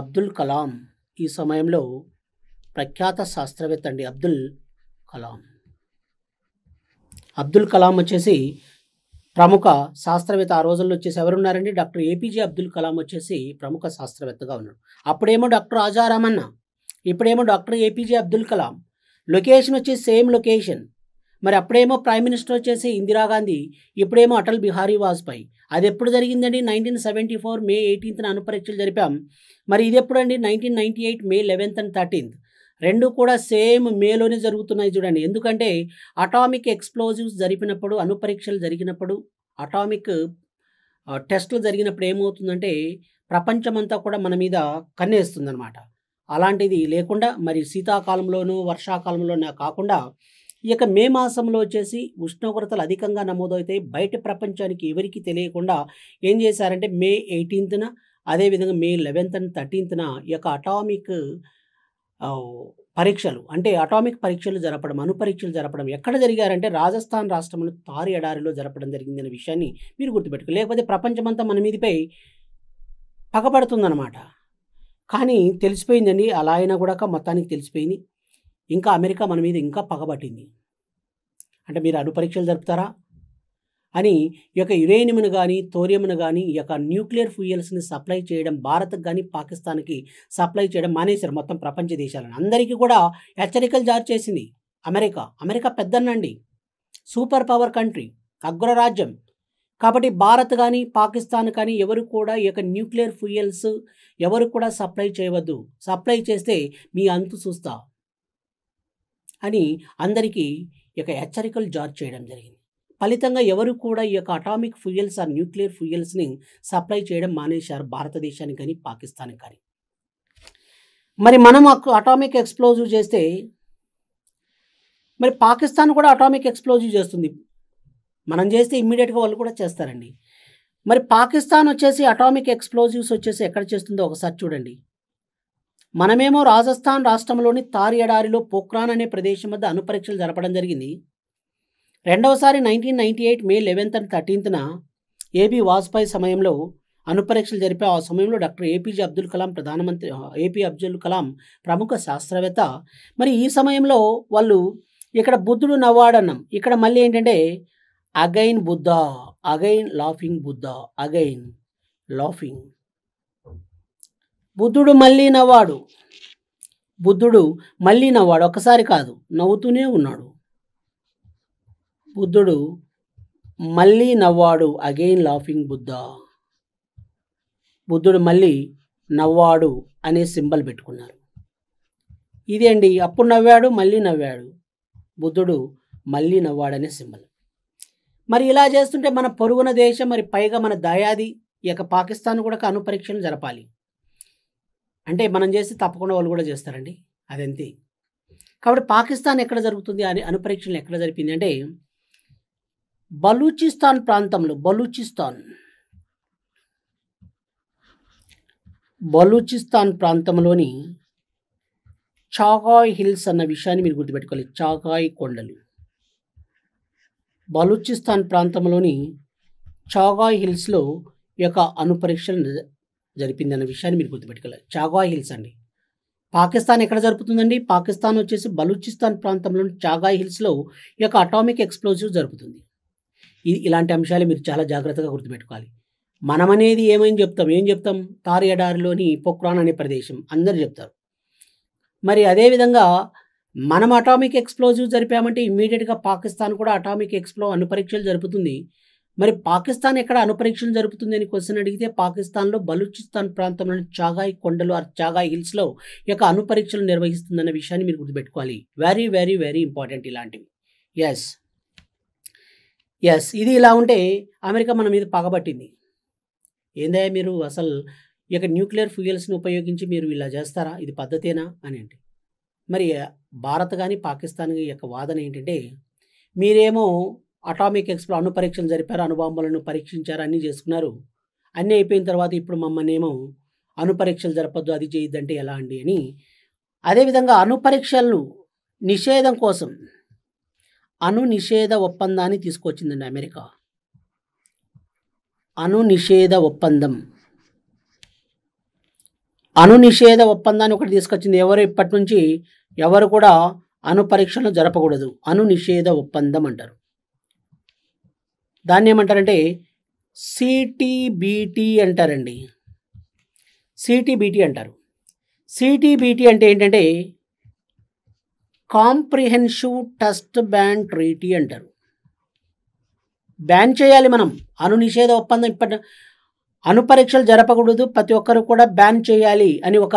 [SPEAKER 1] అబ్దుల్ కలాం ఈ సమయంలో ప్రఖ్యాత శాస్త్రవేత్త అండి అబ్దుల్ కలాం అబ్దుల్ కలాం వచ్చేసి ప్రముఖ శాస్త్రవేత్త ఆ రోజుల్లో వచ్చేసి ఎవరున్నారండి డాక్టర్ ఏపీజే అబ్దుల్ కలాం వచ్చేసి ప్రముఖ శాస్త్రవేత్తగా ఉన్నాడు అప్పుడేమో డాక్టర్ ఆజారామన్న ఇప్పుడేమో doctor APJ Abdul Kalam location వచ్చేసి సేమ్ లొకేషన్ మరి అప్పుడేమో ప్రైమ్ మినిస్టర్ వచ్చేసి ఇందిరాగాంధీ ఇప్పుడేమో అటల్ బిహారీ వాజ్పేయి అది ఎప్పుడు జరిగిందండి నైన్టీన్ సెవెంటీ ఫోర్ మే ఎయిటీన్త్న అనుపరీక్షలు జరిపాం మరి ఇది ఎప్పుడండి nineteen ninety eight May eleventh and thirteenth రెండు కూడా సేమ్ మేలోనే జరుగుతున్నాయి చూడండి ఎందుకంటే అటామిక్ ఎక్స్ప్లోజివ్స్ జరిపినప్పుడు అనుపరీక్షలు జరిగినప్పుడు అటామిక్ టెస్టులు జరిగినప్పుడు ఏమవుతుందంటే ప్రపంచమంతా కూడా మన మీద కన్నేస్తుందనమాట అలాంటిది లేకుండా మరి శీతాకాలంలోనూ వర్షాకాలంలోనే కాకుండా ఇక మే మాసంలో వచ్చేసి ఉష్ణోగ్రతలు అధికంగా నమోదవుతాయి బయట ప్రపంచానికి ఎవరికి తెలియకుండా ఏం చేశారంటే మే ఎయిటీన్త్న అదేవిధంగా మే లెవెన్త్ అండ్ థర్టీన్త్న ఈ యొక్క అటామిక్ పరీక్షలు అంటే అటామిక్ పరీక్షలు జరపడం అను పరీక్షలు జరపడం ఎక్కడ జరిగారంటే రాజస్థాన్ రాష్ట్రంలో తారి ఎడారిలో జరపడం జరిగిందనే విషయాన్ని మీరు గుర్తుపెట్టుకో లేకపోతే ప్రపంచమంతా మన మీదిపై పగబడుతుందన్నమాట కానీ తెలిసిపోయిందండి అలా అయినా కూడా మొత్తానికి తెలిసిపోయింది ఇంకా అమెరికా మన మీద ఇంకా పగబట్టింది అంటే మీరు పరీక్షలు జరుపుతారా అని ఈ యొక్క యురేనియంను కానీ తోరియంను కానీ ఈ యొక్క న్యూక్లియర్ ఫ్యూయల్స్ని సప్లై చేయడం భారత్కి కానీ పాకిస్తాన్కి సప్లై చేయడం మానేశారు మొత్తం ప్రపంచ దేశాలను అందరికీ కూడా హెచ్చరికలు జారీ చేసింది అమెరికా అమెరికా పెద్దనండి సూపర్ పవర్ కంట్రీ అగ్రరాజ్యం కాబట్టి భారత్ కానీ పాకిస్తాన్ కానీ ఎవరు కూడా ఈ యొక్క న్యూక్లియర్ ఫ్యూయల్స్ ఎవరు కూడా సప్లై చేయవద్దు సప్లై చేస్తే మీ అంతు చూస్తా అని అందరికీ ఈ యొక్క హెచ్చరికలు జారీ చేయడం జరిగింది ఫలితంగా ఎవరు కూడా ఈ యొక్క అటామిక్ ఫ్యూయల్స్ ఆ న్యూక్లియర్ ఫ్యూయల్స్ని సప్లై చేయడం మానేశారు భారతదేశానికి కానీ పాకిస్తాన్కి కానీ మరి మనం అటామిక్ ఎక్స్ప్లోజివ్ చేస్తే మరి పాకిస్తాన్ కూడా అటామిక్ ఎక్స్ప్లోజివ్ చేస్తుంది మనం చేస్తే ఇమ్మీడియట్గా వాళ్ళు కూడా చేస్తారండి మరి పాకిస్తాన్ వచ్చేసి అటామిక్ ఎక్స్ప్లోజివ్స్ వచ్చేసి ఎక్కడ చేస్తుందో ఒకసారి చూడండి మనమేమో రాజస్థాన్ రాష్ట్రంలోని తారి ఎడారిలో పోఖ్రాన్ అనే ప్రదేశం వద్ద అనుపరీక్షలు జరపడం జరిగింది రెండవసారి nineteen ninety eight May eleventh and థర్టీన్త్న ఏబీ వాజ్పేయి సమయంలో అనుపరీక్షలు జరిపే ఆ సమయంలో డాక్టర్ ఏపీజే అబ్దుల్ కలాం ప్రధానమంత్రి ఏపీ అబ్దుల్ కలాం ప్రముఖ శాస్త్రవేత్త మరి ఈ సమయంలో వాళ్ళు ఇక్కడ బుద్ధుడు నవ్వాడన్నాం ఇక్కడ మళ్ళీ ఏంటంటే again Buddha again laughing Buddha again laughing బుద్ధుడు మళ్ళీ నవ్వాడు బుద్ధుడు మళ్ళీ నవ్వాడు ఒక్కసారి కాదు నవ్వుతూనే ఉన్నాడు బుద్ధుడు మళ్ళీ నవ్వాడు అగైన్ లాఫింగ్ బుద్ధ బుద్ధుడు మళ్ళీ నవ్వాడు అనే సింబల్ పెట్టుకున్నారు అండి అప్పుడు నవ్వాడు మళ్ళీ నవ్వాడు బుద్ధుడు మళ్ళీ నవ్వాడనే సింబల్ మరి ఇలా చేస్తుంటే మన పొరుగున దేశం మరి పైగా మన దయాది ఈ యొక్క పాకిస్తాన్ కూడా అణు పరీక్షలు జరపాలి అంటే మనం చేస్తే తప్పకుండా వాళ్ళు కూడా చేస్తారండి అదంతే కాబట్టి పాకిస్తాన్ ఎక్కడ జరుగుతుంది అని అనుపరీక్షలు ఎక్కడ జరిపింది అంటే బలూచిస్తాన్ ప్రాంతంలో బలూచిస్తాన్ బలూచిస్తాన్ ప్రాంతంలోని చాగాయ్ హిల్స్ అన్న విషయాన్ని మీరు గుర్తుపెట్టుకోవాలి చాకాయ్ కొండలు బలూచిస్తాన్ ప్రాంతంలోని చాగాయ్ హిల్స్లో ఈ యొక్క అనుపరీక్షలు జరిపింది అన్న విషయాన్ని మీరు గుర్తుపెట్టుకోవాలి చాగా హిల్స్ అండి పాకిస్తాన్ ఎక్కడ జరుపుతుందండి పాకిస్తాన్ వచ్చేసి బలూచిస్తాన్ ప్రాంతంలోని చాగా హిల్స్లో ఈ యొక్క అటామిక్ ఎక్స్ప్లోజివ్ జరుపుతుంది ఇది ఇలాంటి అంశాలు మీరు చాలా జాగ్రత్తగా గుర్తుపెట్టుకోవాలి మనమనేది ఏమని చెప్తాం ఏం చెప్తాం తారియడారిలోని పొక్రాన్ అనే ప్రదేశం అందరు చెప్తారు మరి అదేవిధంగా మనం అటామిక్ ఎక్స్ప్లోజివ్ జరిపామంటే ఇమ్మీడియట్గా పాకిస్తాన్ కూడా అటామిక్ ఎక్స్ప్లో అనుపరీక్షలు జరుపుతుంది మరి పాకిస్తాన్ ఎక్కడ అనుపరీక్షలు జరుపుతుంది అని క్వశ్చన్ అడిగితే పాకిస్తాన్లో బలూచిస్తాన్ ప్రాంతంలోని చాగాయ్ కొండలు ఆర్ చాగాయ్ హిల్స్లో ఈ యొక్క అనుపరీక్షలు నిర్వహిస్తుందన్న విషయాన్ని మీరు గుర్తుపెట్టుకోవాలి వెరీ వెరీ వెరీ ఇంపార్టెంట్ ఇలాంటివి ఎస్ ఎస్ ఇది ఇలా ఉంటే అమెరికా మన మీద పగబట్టింది ఏందా మీరు అసలు ఈ యొక్క న్యూక్లియర్ ఫ్యూయల్స్ని ఉపయోగించి మీరు ఇలా చేస్తారా ఇది పద్ధతేనా అని అంటే మరి భారత్ కానీ పాకిస్తాన్ యొక్క వాదన ఏంటంటే మీరేమో అటామిక్ ఎక్స్ప్లో అణు పరీక్షలు జరిపారు అణుబాంబులను పరీక్షించారు అన్నీ చేసుకున్నారు అన్నీ అయిపోయిన తర్వాత ఇప్పుడు మమ్మల్ని ఏమో అణు పరీక్షలు జరపద్దు అది చేయొద్దంటే ఎలా అండి అని అదేవిధంగా అణు పరీక్షలను నిషేధం కోసం అణు నిషేధ ఒప్పందాన్ని తీసుకొచ్చిందండి అమెరికా అణు నిషేధ ఒప్పందం అణు నిషేధ ఒప్పందాన్ని ఒకటి తీసుకొచ్చింది ఎవరు ఇప్పటి నుంచి ఎవరు కూడా అణు పరీక్షలను జరపకూడదు అణు నిషేధ ఒప్పందం అంటారు దాన్ని ఏమంటారంటే సిటీబీటీ అంటారండి సిటీబీటీ అంటారు సిటీబీటీ అంటే ఏంటంటే కాంప్రిహెన్షివ్ టెస్ట్ బ్యాన్ ట్రీటీ అంటారు బ్యాన్ చేయాలి మనం అను నిషేధ ఒప్పందం ఇప్పటి అనుపరీక్షలు జరపకూడదు ప్రతి ఒక్కరు కూడా బ్యాన్ చేయాలి అని ఒక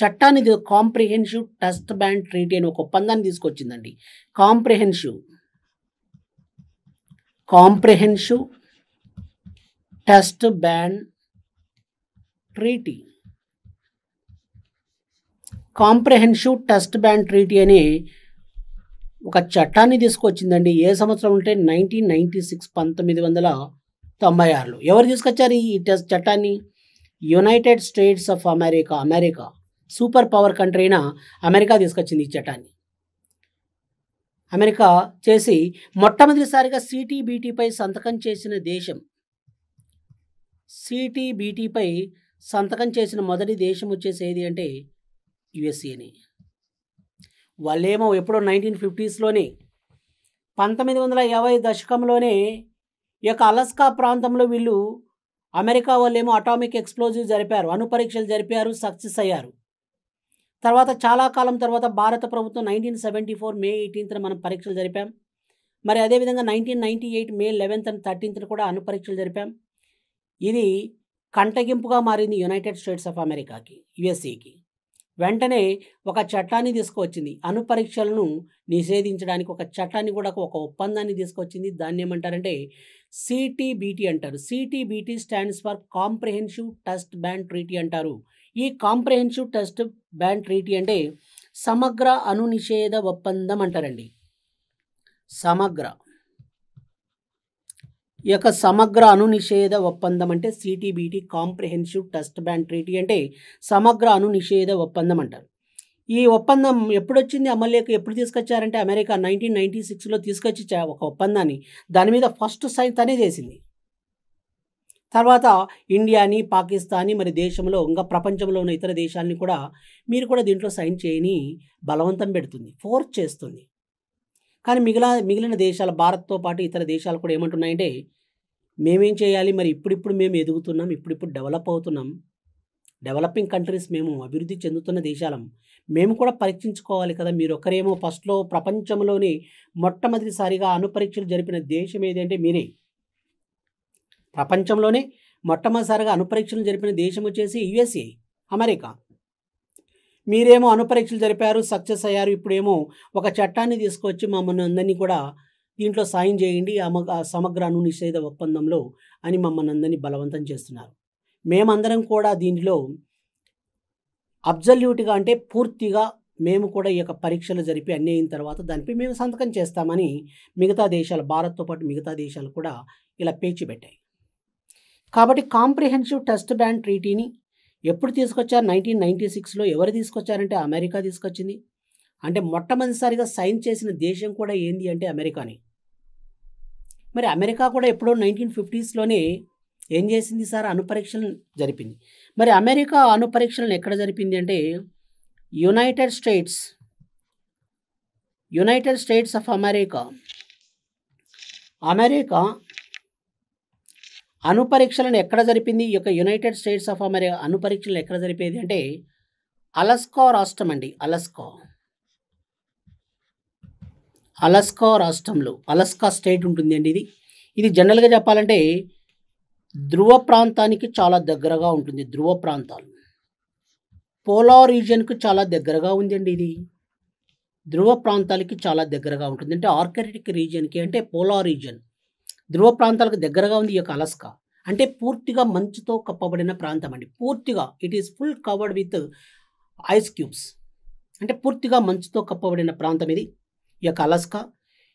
[SPEAKER 1] చట్టాన్ని కాంప్రిహెన్షివ్ టెస్ట్ బ్యాన్ ట్రీటీ అని ఒక ఒప్పందాన్ని తీసుకొచ్చిందండి comprehensive comprehensive test ban treaty comprehensive test ban treaty అనే ఒక చట్టాన్ని తీసుకొచ్చిందండి ఏ సంవత్సరం అంటే నైన్టీన్ నైన్టీ సిక్స్ పంతొమ్మిది వందల తొంభై ఆరులో ఎవరు తీసుకొచ్చారు ఈ టెస్ట్ చట్టాన్ని United States of America America super power country అయిన అమెరికా తీసుకొచ్చింది ఈ చట్టాన్ని అమెరికా చేసి మొట్టమొదటిసారిగా సిటీబీటీపై సంతకం చేసిన దేశం సిటీబీటీపై సంతకం చేసిన మొదటి దేశం వచ్చేసి ఏది అంటే యుఎస్ఏని వాళ్ళేమో ఎప్పుడో నైన్టీన్ ఫిఫ్టీస్లోనే పంతొమ్మిది వందల యాభై దశకంలోనే యొక్క అలస్కా ప్రాంతంలో వీళ్ళు అమెరికా వాళ్ళేమో అటామిక్ ఎక్స్ప్లోజివ్ జరిపారు అణు పరీక్షలు జరిపారు సక్సెస్ అయ్యారు తర్వాత చాలా కాలం తర్వాత భారత ప్రభుత్వం నైన్టీన్ సెవెంటీ ఫోర్ మే ఎయిటీన్త్న మనం పరీక్షలు జరిపాం మరి అదేవిధంగా nineteen ninety eight May eleventh and థర్టీన్త్న కూడా అను పరీక్షలు జరిపాం ఇది కంటగింపుగా మారింది యునైటెడ్ స్టేట్స్ ఆఫ్ అమెరికాకి యుఎస్ఏకి వెంటనే ఒక చట్టాన్ని తీసుకువచ్చింది అణు పరీక్షలను నిషేధించడానికి ఒక చట్టాన్ని కూడా ఒక ఒప్పందాన్ని తీసుకొచ్చింది దాన్ని ఏమంటారంటే సిటీబీటీ అంటారు CTBT stands for comprehensive test band treaty అంటారు ఈ కాంప్రహెన్సివ్ టెస్ట్ బ్యాన్ ట్రీటీ అంటే సమగ్ర అనునిషేధ ఒప్పందం అంటారండి సమగ్ర ఈ యొక్క సమగ్ర అనునిషేధ ఒప్పందం అంటే CTBT comprehensive test ban treaty అంటే సమగ్ర అనునిషేధ ఒప్పందం అంటారు ఈ ఒప్పందం ఎప్పుడొచ్చింది అమల్యకు ఎప్పుడు తీసుకొచ్చారంటే అమెరికా నైన్టీన్ నైన్టీ సిక్స్లో తీసుకొచ్చి ఒక ఒప్పందాన్ని దాని మీద ఫస్ట్ సైన్ తనే చేసింది తర్వాత ఇండియాని పాకిస్తాని మరి దేశంలో ఇంకా ప్రపంచంలో ఉన్న ఇతర దేశాలని కూడా మీరు కూడా దీంట్లో సైన్ చేయని బలవంతం పెడుతుంది ఫోర్స్ చేస్తుంది కానీ మిగిలిన మిగిలిన దేశాలు భారత్తో పాటు ఇతర దేశాలు కూడా ఏమంటున్నాయంటే మేమేం చేయాలి మరి ఇప్పుడిప్పుడు మేము ఎదుగుతున్నాం ఇప్పుడిప్పుడు డెవలప్ అవుతున్నాం డెవలపింగ్ కంట్రీస్ మేము అభివృద్ధి చెందుతున్న దేశాలం మేము కూడా పరీక్షించుకోవాలి కదా మీరు ఒకరేమో ఫస్ట్లో ప్రపంచంలోని మొట్టమొదటిసారిగా అనుపరీక్షలు జరిపిన దేశం ఏదంటే మీరే ప్రపంచంలోనే మొట్టమొదటిసారిగా అనుపరీక్షలు జరిపిన దేశం వచ్చేసి యుఎస్ఏ అమెరికా మీరేమో అనుపరీక్షలు జరిపారు సక్సెస్ అయ్యారు ఇప్పుడేమో ఒక చట్టాన్ని తీసుకొచ్చి మమ్మల్ని అందరినీ కూడా దీంట్లో సాయం చేయండి సమగ్ర అణు నిషేధ ఒప్పందంలో అని మమ్మల్ని అందరినీ బలవంతం చేస్తున్నారు మేమందరం కూడా దీనిలో అబ్జల్యూట్గా అంటే పూర్తిగా మేము కూడా ఈ యొక్క పరీక్షలు జరిపి అన్నీ అయిన తర్వాత దానిపై మేము సంతకం చేస్తామని మిగతా దేశాలు భారత్తో పాటు మిగతా దేశాలు కూడా ఇలా పేచి పెట్టాయి కాబట్టి కాంప్రిహెన్సివ్ టెస్ట్ బ్యాన్ ట్రీటీని ఎప్పుడు తీసుకొచ్చారు నైన్టీన్ నైన్టీ సిక్స్లో ఎవరు తీసుకొచ్చారంటే అమెరికా తీసుకొచ్చింది అంటే మొట్టమొదటిసారిగా సైన్ చేసిన దేశం కూడా ఏంది అంటే అమెరికాని మరి అమెరికా కూడా ఎప్పుడో నైన్టీన్ ఫిఫ్టీస్లోనే ఏం చేసింది సార్ అణుపరీక్షలను జరిపింది మరి అమెరికా అనుపరీక్షలను ఎక్కడ జరిపింది అంటే United States United States of America America పరీక్షలను ఎక్కడ జరిపింది ఈ యొక్క యునైటెడ్ స్టేట్స్ ఆఫ్ అమెరికా పరీక్షలు ఎక్కడ జరిపేది అంటే అలస్కా రాష్ట్రం అండి అలస్కా అలస్కా రాష్ట్రంలో అలస్కా స్టేట్ ఉంటుంది అండి ఇది ఇది జనరల్గా చెప్పాలంటే ధ్రువ ప్రాంతానికి చాలా దగ్గరగా ఉంటుంది ధ్రువ ప్రాంతాలు పోలార్ రీజియన్కు చాలా దగ్గరగా ఉందండి ఇది ధ్రువ ప్రాంతాలకి చాలా దగ్గరగా ఉంటుంది అంటే ఆర్కటిక్ రీజియన్కి అంటే పోలార్ రీజియన్ ధ్రువ ప్రాంతాలకు దగ్గరగా ఉంది ఈ యొక్క అలస్కా అంటే పూర్తిగా మంచుతో కప్పబడిన ప్రాంతం అండి పూర్తిగా it is full covered with ice cubes అంటే పూర్తిగా మంచుతో కప్పబడిన ప్రాంతం ఇది ఈ యొక్క అలస్కా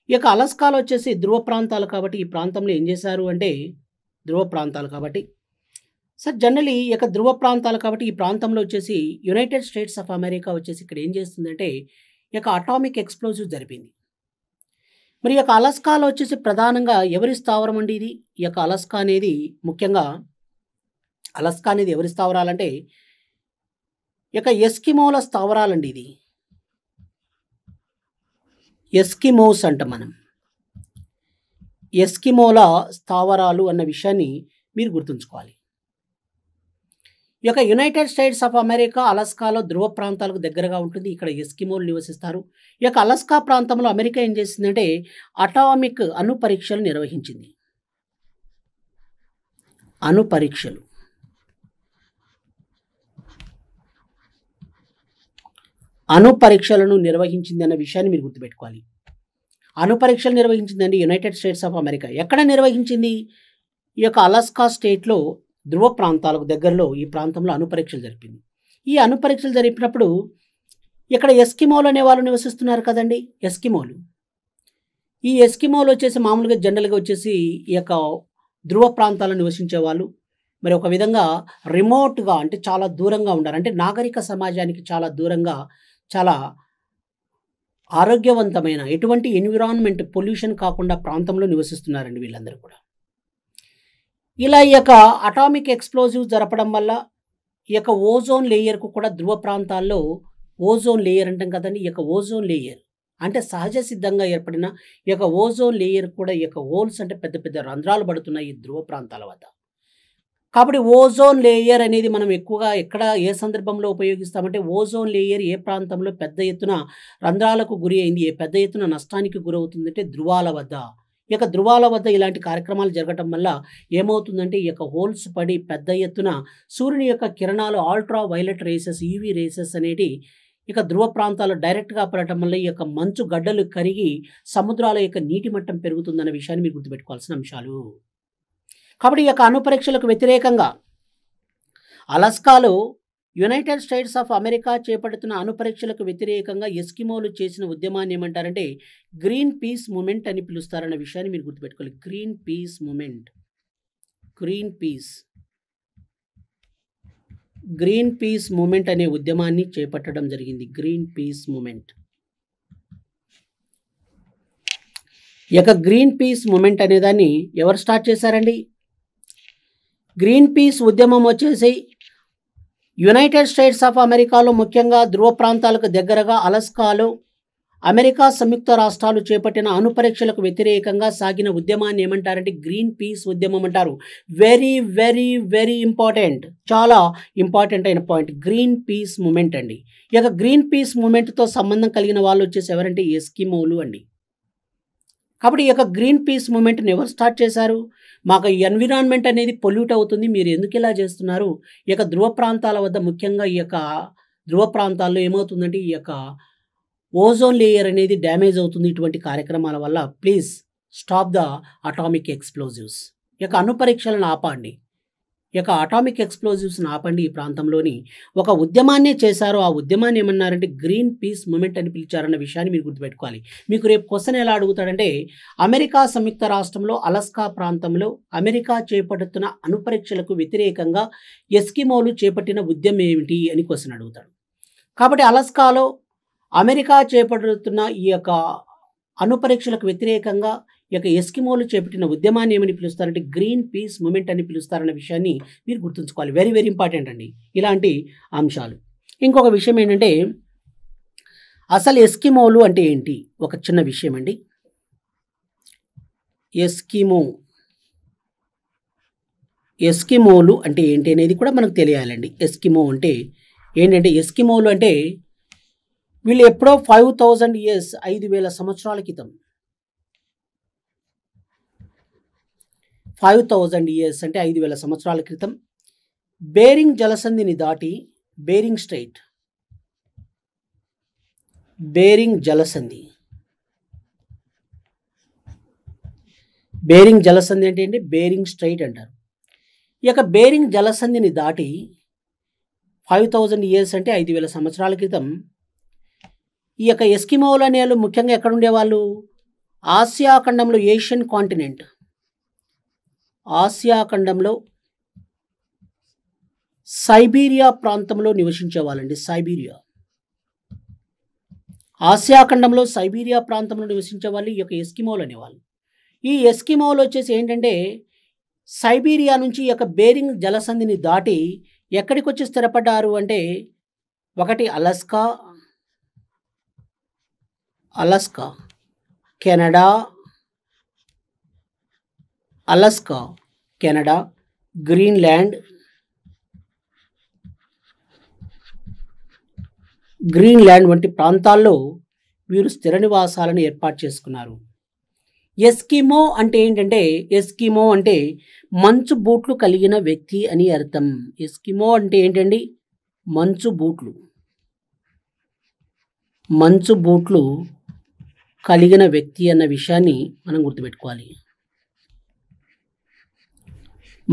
[SPEAKER 1] ఈ యొక్క అలస్కాలో వచ్చేసి ధ్రువ ప్రాంతాలు కాబట్టి ఈ ప్రాంతంలో ఏం చేశారు అంటే ధ్రువ ప్రాంతాలు కాబట్టి సార్ జనరలీ ఈ యొక్క ధ్రువ ప్రాంతాలు కాబట్టి ఈ ప్రాంతంలో వచ్చేసి యునైటెడ్ స్టేట్స్ ఆఫ్ అమెరికా వచ్చేసి ఇక్కడ ఏం చేస్తుందంటే ఈ యొక్క అటామిక్ ఎక్స్ప్లోజివ్ జరిపింది మరి యొక్క అలస్కాలో వచ్చేసి ప్రధానంగా ఎవరి స్థావరం అండి ఇది ఈ యొక్క అలస్కా అనేది ముఖ్యంగా అలస్కా అనేది ఎవరి స్థావరాలంటే అంటే యొక్క ఎస్కిమోల స్థావరాలండి ఇది ఎస్కిమోస్ అంట మనం ఎస్కిమోల స్థావరాలు అన్న విషయాన్ని మీరు గుర్తుంచుకోవాలి ఈ యొక్క యునైటెడ్ స్టేట్స్ ఆఫ్ అమెరికా అలస్కాలో ధ్రువ ప్రాంతాలకు దగ్గరగా ఉంటుంది ఇక్కడ ఎస్కిమోలు నివసిస్తారు ఈ యొక్క అలస్కా ప్రాంతంలో అమెరికా ఏం చేసిందంటే అటామిక్ అణు పరీక్షలు నిర్వహించింది అణు పరీక్షలు అణు పరీక్షలను నిర్వహించింది అన్న విషయాన్ని మీరు గుర్తుపెట్టుకోవాలి అణు పరీక్షలు నిర్వహించిందండి యునైటెడ్ స్టేట్స్ ఆఫ్ అమెరికా ఎక్కడ నిర్వహించింది ఈ యొక్క అలస్కా స్టేట్లో ధ్రువ ప్రాంతాలకు దగ్గరలో ఈ ప్రాంతంలో అనుపరీక్షలు జరిపింది ఈ అనుపరీక్షలు జరిపినప్పుడు ఇక్కడ ఎస్కిమోలు అనే వాళ్ళు నివసిస్తున్నారు కదండి ఎస్కిమోలు ఈ ఎస్కిమోలు వచ్చేసి మామూలుగా జనరల్గా వచ్చేసి ఈ యొక్క ధ్రువ ప్రాంతాల్లో నివసించే వాళ్ళు మరి ఒక విధంగా రిమోట్గా అంటే చాలా దూరంగా ఉండాలి అంటే నాగరిక సమాజానికి చాలా దూరంగా చాలా ఆరోగ్యవంతమైన ఎటువంటి ఎన్విరాన్మెంట్ పొల్యూషన్ కాకుండా ప్రాంతంలో నివసిస్తున్నారండి వీళ్ళందరూ కూడా ఇలా ఈ యొక్క అటామిక్ ఎక్స్ప్లోజివ్ జరపడం వల్ల ఈ యొక్క ఓజోన్ లేయర్కు కూడా ధ్రువ ప్రాంతాల్లో ఓజోన్ లేయర్ అంటాం కదండి ఈ యొక్క ఓజోన్ లేయర్ అంటే సహజ సిద్ధంగా ఏర్పడిన ఈ యొక్క ఓజోన్ లేయర్ కూడా ఈ యొక్క హోల్స్ అంటే పెద్ద పెద్ద రంధ్రాలు పడుతున్నాయి ఈ ధ్రువ ప్రాంతాల వద్ద కాబట్టి ఓజోన్ లేయర్ అనేది మనం ఎక్కువగా ఎక్కడ ఏ సందర్భంలో ఉపయోగిస్తామంటే ఓజోన్ లేయర్ ఏ ప్రాంతంలో పెద్ద ఎత్తున రంధ్రాలకు గురి అయింది ఏ పెద్ద ఎత్తున నష్టానికి గురవుతుందంటే ధ్రువాల వద్ద ఇక ధృవాల వద్ద ఇలాంటి కార్యక్రమాలు జరగటం వల్ల ఏమవుతుందంటే ఈ యొక్క హోల్స్ పడి పెద్ద ఎత్తున సూర్యుని యొక్క కిరణాలు ultra violet rays E V rays అనేటి ఇక ధ్రువ ప్రాంతాలు డైరెక్ట్గా పడటం వల్ల ఈ యొక్క మంచు గడ్డలు కరిగి సముద్రాల యొక్క నీటి మట్టం పెరుగుతుందన్న విషయాన్ని మీరు గుర్తుపెట్టుకోవాల్సిన అంశాలు కాబట్టి ఈ యొక్క అణుపరీక్షలకు వ్యతిరేకంగా అలస్కాలో యునైటెడ్ స్టేట్స్ ఆఫ్ అమెరికా చేపడుతున్న అణుపరీక్షలకు వ్యతిరేకంగా ఎస్కిమోలు చేసిన ఉద్యమాన్ని ఏమంటారంటే గ్రీన్ పీస్ మూమెంట్ అని పిలుస్తారన్న విషయాన్ని మీరు గుర్తుపెట్టుకోవాలి green peace movement green peace green peace movement అనే ఉద్యమాన్ని చేపట్టడం జరిగింది గ్రీన్ పీస్ మూమెంట్ యొక్క గ్రీన్ పీస్ మూమెంట్ అనేదాన్ని ఎవరు స్టార్ట్ చేశారండి గ్రీన్ పీస్ ఉద్యమం వచ్చేసి యునైటెడ్ స్టేట్స్ ఆఫ్ అమెరికాలో ముఖ్యంగా ధ్రువ ప్రాంతాలకు దగ్గరగా అలస్కాలో అమెరికా సంయుక్త రాష్ట్రాలు చేపట్టిన అణుపరీక్షలకు వ్యతిరేకంగా సాగిన ఉద్యమాన్ని ఏమంటారంటే గ్రీన్ పీస్ ఉద్యమం అంటారు వెరీ వెరీ వెరీ ఇంపార్టెంట్ చాలా ఇంపార్టెంట్ అయిన పాయింట్ గ్రీన్ పీస్ మూమెంట్ అండి ఇక గ్రీన్ పీస్ మూమెంట్తో సంబంధం కలిగిన వాళ్ళు వచ్చేసి ఎవరంటే ఎస్కిమోలు అండి కాబట్టి ఈ యొక్క గ్రీన్ పీస్ మూమెంట్ని ఎవరు స్టార్ట్ చేశారు మాకు ఎన్విరాన్మెంట్ అనేది పొల్యూట్ అవుతుంది మీరు ఎందుకు ఇలా చేస్తున్నారు ఈ యొక్క ధ్రువ ప్రాంతాల వద్ద ముఖ్యంగా ఈ యొక్క ధ్రువ ప్రాంతాల్లో ఏమవుతుందంటే ఈ యొక్క ఓజోన్ లేయర్ అనేది డ్యామేజ్ అవుతుంది ఇటువంటి కార్యక్రమాల వల్ల please stop the atomic explosives యొక్క అణు పరీక్షలను ఆపండి యొక్క అటామిక్ ఎక్స్ప్లోజివ్స్ని ఆపండి ఈ ప్రాంతంలోని ఒక ఉద్యమాన్నే చేశారు ఆ ఉద్యమాన్ని ఏమన్నారంటే గ్రీన్ పీస్ మూమెంట్ అని పిలిచారన్న విషయాన్ని మీరు గుర్తుపెట్టుకోవాలి మీకు రేపు క్వశ్చన్ ఎలా అడుగుతాడంటే అమెరికా సంయుక్త రాష్ట్రంలో అలస్కా ప్రాంతంలో అమెరికా చేపడుతున్న అనుపరీక్షలకు వ్యతిరేకంగా ఎస్కిమోలు చేపట్టిన ఉద్యమం ఏమిటి అని క్వశ్చన్ అడుగుతాడు కాబట్టి అలస్కాలో అమెరికా చేపడుతున్న ఈ యొక్క అనుపరీక్షలకు వ్యతిరేకంగా యొక్క ఎస్కిమోలు చేపట్టిన ఉద్యమాన్ని ఏమని పిలుస్తారంటే గ్రీన్ పీస్ మూమెంట్ అని పిలుస్తారన్న విషయాన్ని మీరు గుర్తుంచుకోవాలి వెరీ వెరీ ఇంపార్టెంట్ అండి ఇలాంటి అంశాలు ఇంకొక విషయం ఏంటంటే అసలు ఎస్కిమోలు అంటే ఏంటి ఒక చిన్న విషయం అండి ఎస్కిమో ఎస్కిమోలు అంటే ఏంటి అనేది కూడా మనకు తెలియాలండి ఎస్కిమో అంటే ఏంటంటే ఎస్కిమోలు అంటే వీళ్ళు ఎప్పుడో ఫైవ్ థౌజండ్ ఇయర్స్ ఐదు వేల సంవత్సరాల క్రితం ఫైవ్ థౌజండ్ ఇయర్స్ అంటే ఐదు వేల సంవత్సరాల క్రితం బేరింగ్ జలసంధిని దాటి బేరింగ్ స్ట్రైట్ బేరింగ్ జలసంధి బేరింగ్ జలసంధి అంటే ఏంటి బేరింగ్ స్ట్రైట్ అంటారు ఈ యొక్క బేరింగ్ జలసంధిని దాటి ఫైవ్ థౌజండ్ ఇయర్స్ అంటే ఐదు వేల సంవత్సరాల క్రితం ఈ యొక్క ఎస్కిమోలనేలు అనేవాళ్ళు ముఖ్యంగా ఎక్కడుండేవాళ్ళు ఆసియా ఖండంలో ఏషియన్ కాంటినెంట్ ఆసియా ఖండంలో సైబీరియా ప్రాంతంలో నివసించే వాళ్ళండి సైబీరియా ఆసియా ఖండంలో సైబీరియా ప్రాంతంలో నివసించే వాళ్ళు ఈ యొక్క ఎస్కిమోలు అనేవాళ్ళు ఈ ఎస్కిమోలు వచ్చేసి ఏంటంటే సైబీరియా నుంచి ఈ యొక్క బేరింగ్ జలసంధిని దాటి ఎక్కడికి వచ్చి స్థిరపడ్డారు అంటే ఒకటి Alaska Alaska Canada Alaska Canada Greenland Greenland వంటి ప్రాంతాల్లో వీరు స్థిర నివాసాలను ఏర్పాటు చేసుకున్నారు ఎస్కిమో అంటే ఏంటంటే ఎస్కిమో అంటే మంచు బూట్లు కలిగిన వ్యక్తి అని అర్థం ఎస్కిమో అంటే ఏంటండి మంచు బూట్లు మంచు బూట్లు కలిగిన వ్యక్తి అన్న విషయాన్ని మనం గుర్తుపెట్టుకోవాలి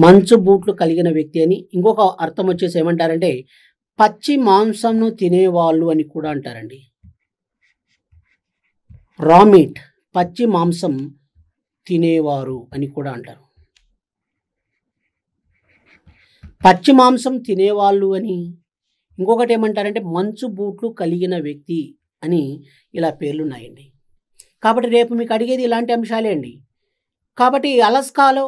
[SPEAKER 1] మంచు బూట్లు కలిగిన వ్యక్తి అని ఇంకొక అర్థం వచ్చేసి ఏమంటారంటే పచ్చి మాంసంను తినేవాళ్ళు అని కూడా అంటారండి రామిట్ పచ్చి మాంసం తినేవారు అని కూడా అంటారు పచ్చి మాంసం తినేవాళ్ళు అని ఇంకొకటి ఏమంటారంటే మంచు బూట్లు కలిగిన వ్యక్తి అని ఇలా పేర్లు ఉన్నాయండి కాబట్టి రేపు మీకు అడిగేది ఇలాంటి అంశాలే అండి కాబట్టి అలస్కాలో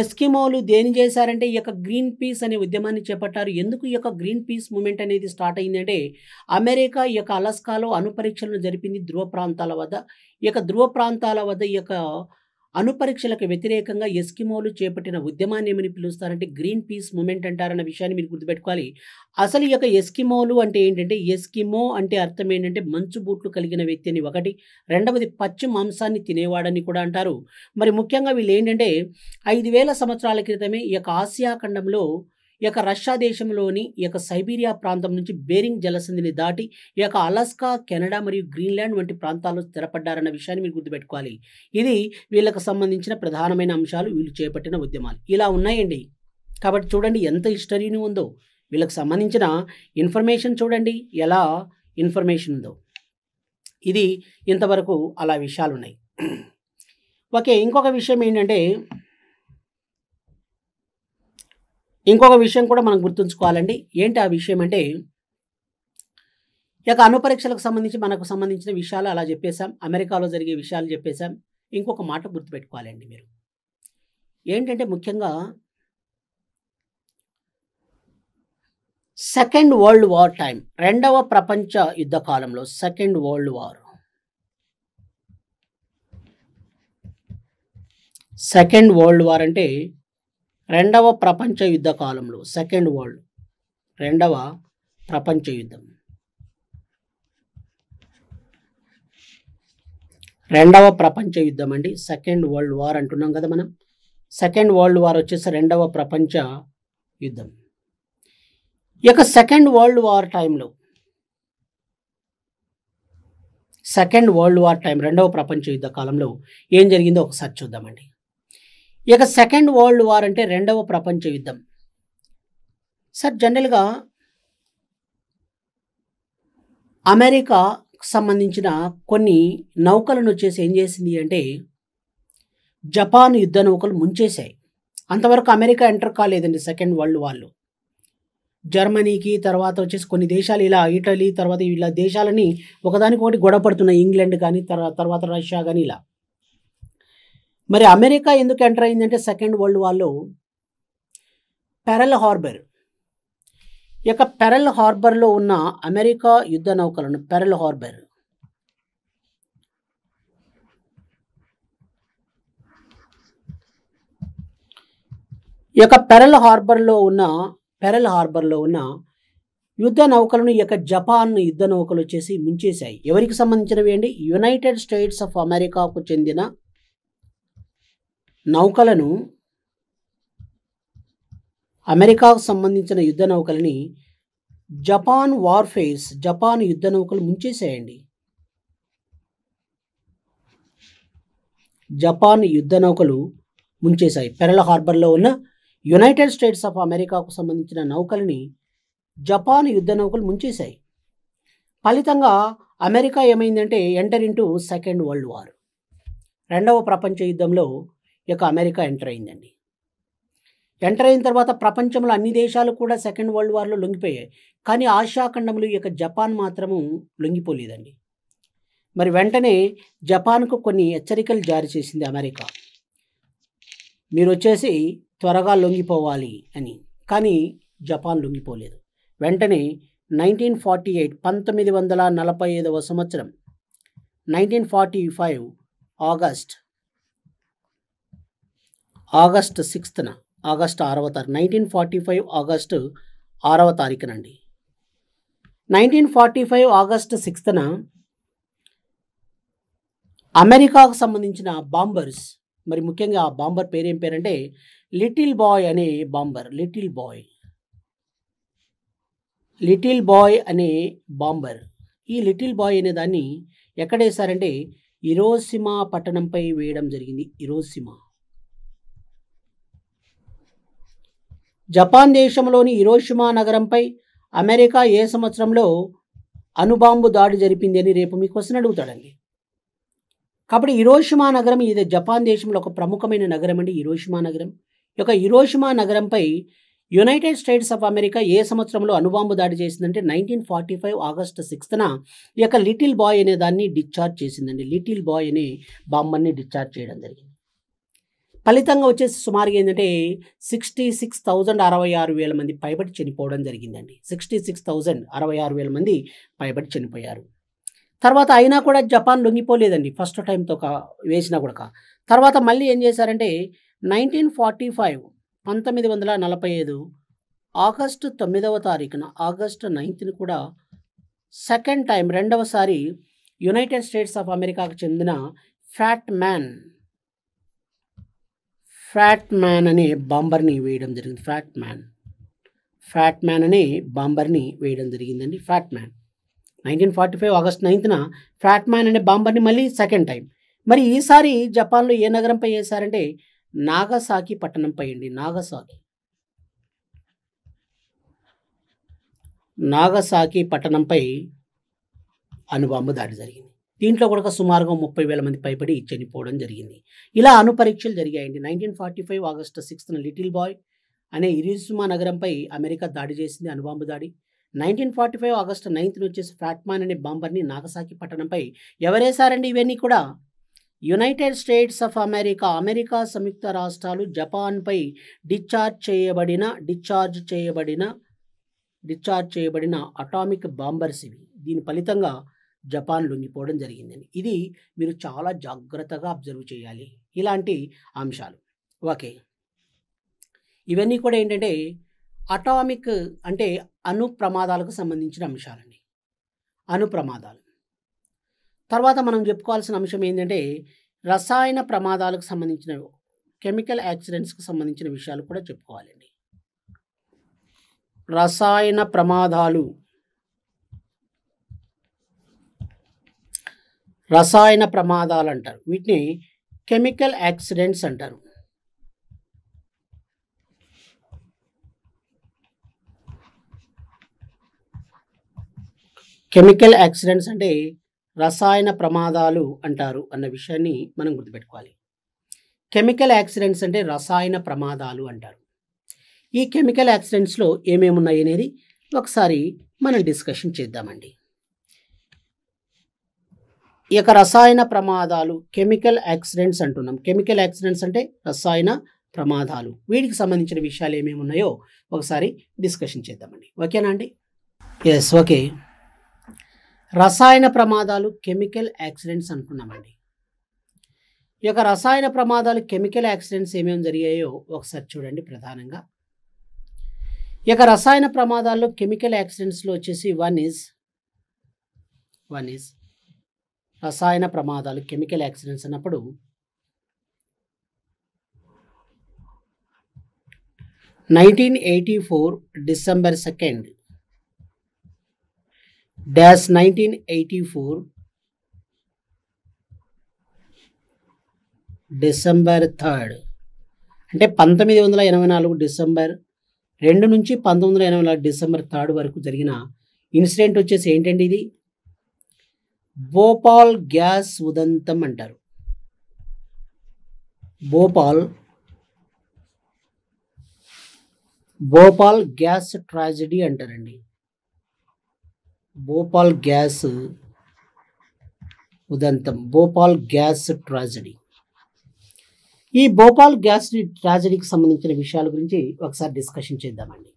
[SPEAKER 1] ఎస్కిమోలు దేని చేశారంటే ఈ యొక్క గ్రీన్ పీస్ అనే ఉద్యమాన్ని చేపట్టారు ఎందుకు ఈ యొక్క గ్రీన్ పీస్ మూమెంట్ అనేది స్టార్ట్ అయిందంటే అమెరికా ఈ యొక్క అలస్కాలో అనుపరీక్షలను జరిపింది ధ్రువ ప్రాంతాల వద్ద ఈ యొక్క ధ్రువ ప్రాంతాల వద్ద ఈ యొక్క అనుపరీక్షలకు వ్యతిరేకంగా ఎస్కిమోలు చేపట్టిన ఉద్యమాన్ని ఏమని పిలుస్తారంటే గ్రీన్ పీస్ మూమెంట్ అంటారన్న విషయాన్ని మీరు గుర్తుపెట్టుకోవాలి అసలు ఈ యొక్క ఎస్కిమోలు అంటే ఏంటంటే ఎస్కిమో అంటే అర్థం ఏంటంటే మంచు బూట్లు కలిగిన వ్యక్తి అని ఒకటి రెండవది పచ్చి మాంసాన్ని తినేవాడని కూడా అంటారు మరి ముఖ్యంగా వీళ్ళు ఏంటంటే ఐదు వేల సంవత్సరాల క్రితమే ఈ యొక్క ఆసియా ఖండంలో ఈ యొక్క రష్యా దేశంలోని ఈ యొక్క సైబీరియా ప్రాంతం నుంచి బేరింగ్ జలసంధిని దాటి ఈ యొక్క అలాస్కా కెనడా మరియు గ్రీన్లాండ్ వంటి ప్రాంతాల్లో స్థిరపడ్డారన్న విషయాన్ని మీరు గుర్తుపెట్టుకోవాలి ఇది వీళ్ళకు సంబంధించిన ప్రధానమైన అంశాలు వీళ్ళు చేపట్టిన ఉద్యమాలు ఇలా ఉన్నాయండి కాబట్టి చూడండి ఎంత హిస్టరీని ఉందో వీళ్ళకి సంబంధించిన ఇన్ఫర్మేషన్ చూడండి ఎలా ఇన్ఫర్మేషన్ ఉందో ఇది ఇంతవరకు అలా విషయాలు ఉన్నాయి ఓకే ఇంకొక విషయం ఏంటంటే ఇంకొక విషయం కూడా మనం గుర్తుంచుకోవాలండి ఏంటి ఆ విషయం అంటే ఇక అనుపరీక్షలకు సంబంధించి మనకు సంబంధించిన విషయాలు అలా చెప్పేశాం అమెరికాలో జరిగే విషయాలు చెప్పేశాం ఇంకొక మాట గుర్తుపెట్టుకోవాలండి మీరు ఏంటంటే ముఖ్యంగా సెకండ్ వరల్డ్ వార్ టైం రెండవ ప్రపంచ యుద్ధ కాలంలో second world war second world war అంటే రెండవ ప్రపంచ యుద్ధ కాలంలో సెకండ్ వరల్డ్ రెండవ ప్రపంచ యుద్ధం రెండవ ప్రపంచ యుద్ధం అండి సెకండ్ వరల్డ్ వార్ అంటున్నాం కదా మనం సెకండ్ వరల్డ్ వార్ వచ్చేసి రెండవ ప్రపంచ యుద్ధం ఈ యొక్క సెకండ్ వరల్డ్ వార్ టైంలో సెకండ్ వరల్డ్ వార్ టైం రెండవ ప్రపంచ యుద్ధ కాలంలో ఏం జరిగిందో ఒకసారి చూద్దామండి ఇక సెకండ్ వరల్డ్ వార్ అంటే రెండవ ప్రపంచ యుద్ధం సార్ జనరల్గా అమెరికా సంబంధించిన కొన్ని నౌకలను వచ్చేసి ఏం చేసింది అంటే జపాన్ యుద్ధ నౌకలు ముంచేశాయి అంతవరకు అమెరికా ఎంటర్ కాలేదండి సెకండ్ వరల్డ్ వార్లో జర్మనీకి తర్వాత వచ్చేసి కొన్ని దేశాలు ఇలా ఇటలీ తర్వాత ఇలా దేశాలని ఒకదానికొకటి గొడవపడుతున్నాయి ఇంగ్లాండ్ కానీ తర్వాత రష్యా కానీ ఇలా మరి అమెరికా ఎందుకు ఎంటర్ అయిందంటే సెకండ్ వరల్డ్ వాళ్ళు పెరల్ హార్బర్ యొక్క పెరల్ హార్బర్లో ఉన్న అమెరికా యుద్ధ నౌకలను పెరల్ హార్బర్ ఈ యొక్క పెరల్ హార్బర్లో ఉన్న పెరల్ హార్బర్లో ఉన్న యుద్ధ నౌకలను ఈ యొక్క జపాన్ యుద్ధ నౌకలు వచ్చేసి ముంచేశాయి ఎవరికి సంబంధించినవి అండి యునైటెడ్ స్టేట్స్ ఆఫ్ అమెరికాకు చెందిన నౌకలను అమెరికాకు సంబంధించిన యుద్ధ నౌకలని జపాన్ వార్ఫేర్స్ జపాన్ యుద్ధ నౌకలు ముంచేసేయండి జపాన్ యుద్ధ నౌకలు ముంచేశాయి పెరల హార్బర్లో ఉన్న యునైటెడ్ స్టేట్స్ ఆఫ్ అమెరికాకు సంబంధించిన నౌకలని జపాన్ యుద్ధ నౌకలు ముంచేశాయి ఫలితంగా అమెరికా ఏమైందంటే enter into second world war రెండవ ప్రపంచ యుద్ధంలో యొక్క అమెరికా ఎంటర్ అయిందండి ఎంటర్ అయిన తర్వాత ప్రపంచంలో అన్ని దేశాలు కూడా సెకండ్ వరల్డ్ వార్లో లొంగిపోయాయి కానీ ఆసియా ఖండంలో ఈ యొక్క జపాన్ మాత్రము లొంగిపోలేదండి మరి వెంటనే జపాన్కు కొన్ని హెచ్చరికలు జారీ చేసింది అమెరికా మీరు వచ్చేసి త్వరగా లొంగిపోవాలి అని కానీ జపాన్ లొంగిపోలేదు వెంటనే నైన్టీన్ ఫార్టీ ఎయిట్ పంతొమ్మిది వందల నలభై ఐదవ సంవత్సరం nineteen forty five August August సిక్స్త్న ఆగస్ట్ ఆరవ తారీఖు నైన్టీన్ ఫార్టీ ఫైవ్ ఆగస్ట్ ఆరవ తారీఖునండి నైన్టీన్ ఫార్టీ ఫైవ్ ఆగస్ట్ సిక్స్త్న అమెరికాకు సంబంధించిన బాంబర్స్ మరి ముఖ్యంగా ఆ బాంబర్ పేరు ఏం పేరంటే లిటిల్ బాయ్ అనే bomber little boy little boy అనే బాంబర్ ఈ లిటిల్ బాయ్ అనే దాన్ని ఎక్కడేశారంటే ఇరోసిమా పట్టణంపై వేయడం జరిగింది ఇరోసిమా జపాన్ దేశంలోని ఇరోషిమా నగరంపై అమెరికా ఏ సంవత్సరంలో అనుబాంబు దాడి జరిపింది అని రేపు మీ క్వశ్చన్ అడుగుతాడండి కాబట్టి ఇరోషిమా నగరం ఇది జపాన్ దేశంలో ఒక ప్రముఖమైన నగరం అండి ఇరోషిమా నగరం యొక్క ఇరోషిమా నగరంపై యునైటెడ్ స్టేట్స్ ఆఫ్ అమెరికా ఏ సంవత్సరంలో అనుబాంబు దాడి చేసిందంటే నైన్టీన్ ఫార్టీ ఫైవ్ ఆగస్టు సిక్స్త్న ఈ యొక్క లిటిల్ బాయ్ అనే దాన్ని డిశ్చార్జ్ చేసిందండి లిటిల్ బాయ్ అనే బాంబర్ని డిశ్చార్జ్ చేయడం జరిగింది ఫలితంగా వచ్చేసి సుమారుగా ఏంటంటే సిక్స్టీ సిక్స్ థౌజండ్ అరవై ఆరు వేల మంది పైబడి చనిపోవడం జరిగిందండి సిక్స్టీ సిక్స్ థౌజండ్ అరవై ఆరు వేల మంది పైబడి చనిపోయారు తర్వాత అయినా కూడా జపాన్ లొంగిపోలేదండి ఫస్ట్ టైంతో వేసినా కూడా తర్వాత మళ్ళీ ఏం చేశారంటే నైన్టీన్ ఫార్టీ ఫైవ్ పంతొమ్మిది వందల నలభై ఐదు ఆగస్టు తొమ్మిదవ తారీఖున ఆగస్టు నైన్త్ని కూడా సెకండ్ టైం రెండవసారి యునైటెడ్ స్టేట్స్ ఆఫ్ అమెరికాకు చెందిన ఫ్యాట్ మ్యాన్ ఫ్యాట్ మ్యాన్ అనే బాంబర్ని వేయడం జరిగింది ఫ్యాట్ మ్యాన్ ఫ్యాట్ మ్యాన్ అనే బాంబర్ని వేయడం జరిగిందండి fat man nineteen forty five August నైన్త్న ఫ్యాట్ మ్యాన్ అనే బాంబర్ని మళ్ళీ సెకండ్ టైం మరి ఈసారి జపాన్లో ఏ నగరంపై వేశారంటే నాగసాకి పట్టణంపై అండి నాగసాకి నాగసాకి పట్టణంపై అణుబాంబు దాడి జరిగింది దీంట్లో కూడా సుమారుగా ముప్పై వేల మంది పైబడి చనిపోవడం జరిగింది ఇలా అనుపరీక్షలు జరిగాయండి నైన్టీన్ ఫార్టీ ఫైవ్ ఆగస్టు సిక్స్త్న లిటిల్ బాయ్ అనే ఇరుసుమా నగరంపై అమెరికా దాడి చేసింది అనుబాంబు దాడి nineteen forty five August ninth వచ్చేసి ఫ్రాట్మాన్ అనే బాంబర్ని నాగసాకి పట్టణంపై ఎవరేశారండి ఇవన్నీ కూడా United States of America America సంయుక్త రాష్ట్రాలు జపాన్పై డిశ్చార్జ్ చేయబడిన డిశ్చార్జ్ చేయబడిన డిశ్చార్జ్ చేయబడిన అటామిక్ బాంబర్స్ ఇవి దీని ఫలితంగా జపాన్ లొంగిపోవడం జరిగిందని ఇది మీరు చాలా జాగ్రత్తగా అబ్జర్వ్ చేయాలి ఇలాంటి అంశాలు ఓకే ఇవన్నీ కూడా ఏంటంటే అటామిక్ అంటే అణు ప్రమాదాలకు సంబంధించిన అంశాలండి అణు ప్రమాదాలు తర్వాత మనం చెప్పుకోవాల్సిన అంశం ఏంటంటే రసాయన ప్రమాదాలకు సంబంధించిన కెమికల్ యాక్సిడెంట్స్కి సంబంధించిన విషయాలు కూడా చెప్పుకోవాలండి రసాయన ప్రమాదాలు రసాయన ప్రమాదాలు అంటారు వీటిని కెమికల్ యాక్సిడెంట్స్ అంటారు కెమికల్ యాక్సిడెంట్స్ అంటే రసాయన ప్రమాదాలు అంటారు అన్న విషయాన్ని మనం గుర్తుపెట్టుకోవాలి కెమికల్ యాక్సిడెంట్స్ అంటే రసాయన ప్రమాదాలు అంటారు ఈ కెమికల్ యాక్సిడెంట్స్లో ఏమేమి ఉన్నాయి అనేది ఒకసారి మనం డిస్కషన్ చేద్దామండి ఇక రసాయన ప్రమాదాలు కెమికల్ యాక్సిడెంట్స్ అంటున్నాం కెమికల్ యాక్సిడెంట్స్ అంటే రసాయన ప్రమాదాలు వీటికి సంబంధించిన విషయాలు ఏమేమి ఉన్నాయో ఒకసారి డిస్కషన్ చేద్దామండి ఓకేనా అండి ఎస్ ఓకే రసాయన ప్రమాదాలు కెమికల్ యాక్సిడెంట్స్ అంటున్నామండి ఈ యొక్క రసాయన ప్రమాదాలు కెమికల్ యాక్సిడెంట్స్ ఏమేమి జరిగాయో ఒకసారి చూడండి ప్రధానంగా ఈ యొక్క రసాయన ప్రమాదాల్లో కెమికల్ యాక్సిడెంట్స్లో వచ్చేసి వన్ ఈజ్ వన్ ఈజ్ రసాయన ప్రమాదాలు కెమికల్ యాక్సిడెంట్స్ అన్నప్పుడు nineteen eighty four December second dash nineteen eighty four December third అంటే పంతొమ్మిది వందల ఎనభై నాలుగు డిసెంబర్ రెండు నుంచి పంతొమ్మిది వందల ఎనభై నాలుగు డిసెంబర్ థర్డ్ వరకు జరిగిన ఇన్సిడెంట్ వచ్చేసి ఏంటండి ఇది భోపాల్ గ్యాస్ ఉదంతం అంటారు భోపాల్ భోపాల్ గ్యాస్ ట్రాజడీ అంటారండి భోపాల్ గ్యాస్ ఉదంతం భోపాల్ గ్యాస్ ట్రాజడీ ఈ భోపాల్ గ్యాస్ ట్రాజడీకి సంబంధించిన విషయాల గురించి ఒకసారి డిస్కషన్ చేద్దామండి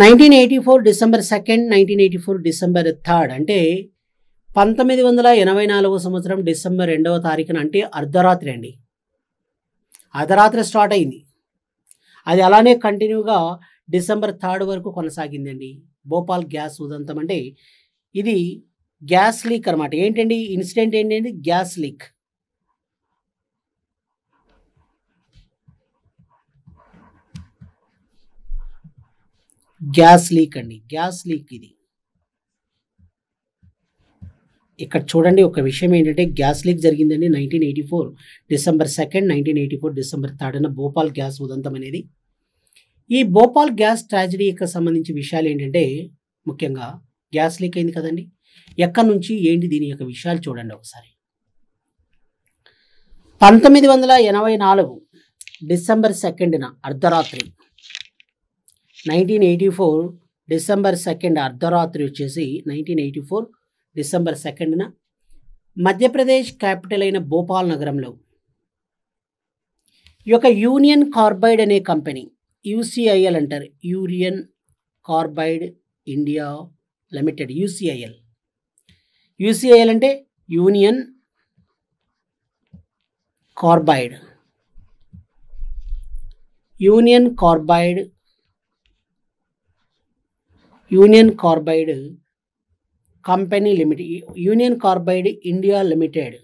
[SPEAKER 1] nineteen eighty four December second nineteen eighty four December third అంటే పంతొమ్మిది వందల ఎనభై నాలుగో సంవత్సరం డిసెంబర్ రెండవ తారీఖున అంటే అర్ధరాత్రి అండి అర్ధరాత్రి స్టార్ట్ అయింది అది అలానే కంటిన్యూగా డిసెంబర్ థర్డ్ వరకు కొనసాగిందండి భోపాల్ గ్యాస్ ఉదంతం అంటే ఇది గ్యాస్ లీక్ అనమాట ఏంటండి ఇన్సిడెంట్ ఏంటంటే గ్యాస్ లీక్ గ్యాస్ లీక్ అండి గ్యాస్ లీక్ ఇది ఇక్కడ చూడండి ఒక విషయం ఏంటంటే గ్యాస్ లీక్ జరిగిందండి nineteen eighty four December second nineteen eighty four December థర్డ్న భోపాల్ గ్యాస్ ఉదంతం అనేది ఈ భోపాల్ గ్యాస్ ట్రాజడీకి సంబంధించి విషయాలు ఏంటంటే ముఖ్యంగా గ్యాస్ లీక్ అయింది కదండి ఎక్కడి నుంచి ఏంటి దీని యొక్క విషయాలు చూడండి ఒకసారి పంతొమ్మిది వందల ఎనభై నాలుగు డిసెంబర్ సెకండ్న అర్ధరాత్రి nineteen eighty four December second అర్ధరాత్రి వచ్చేసి నైన్టీన్ ఎయిటీ ఫోర్ డిసెంబర్ సెకండ్న మధ్యప్రదేశ్ క్యాపిటల్ అయిన భోపాల్ నగరంలో ఈ యొక్క యూనియన్ కార్బైడ్ అనే కంపెనీ యూసీఐఎల్ అంటారు Union Carbide India Limited UCIL UCIL అంటే union Carbide Union Carbide Union carbide company Limited Union Carbide India Limited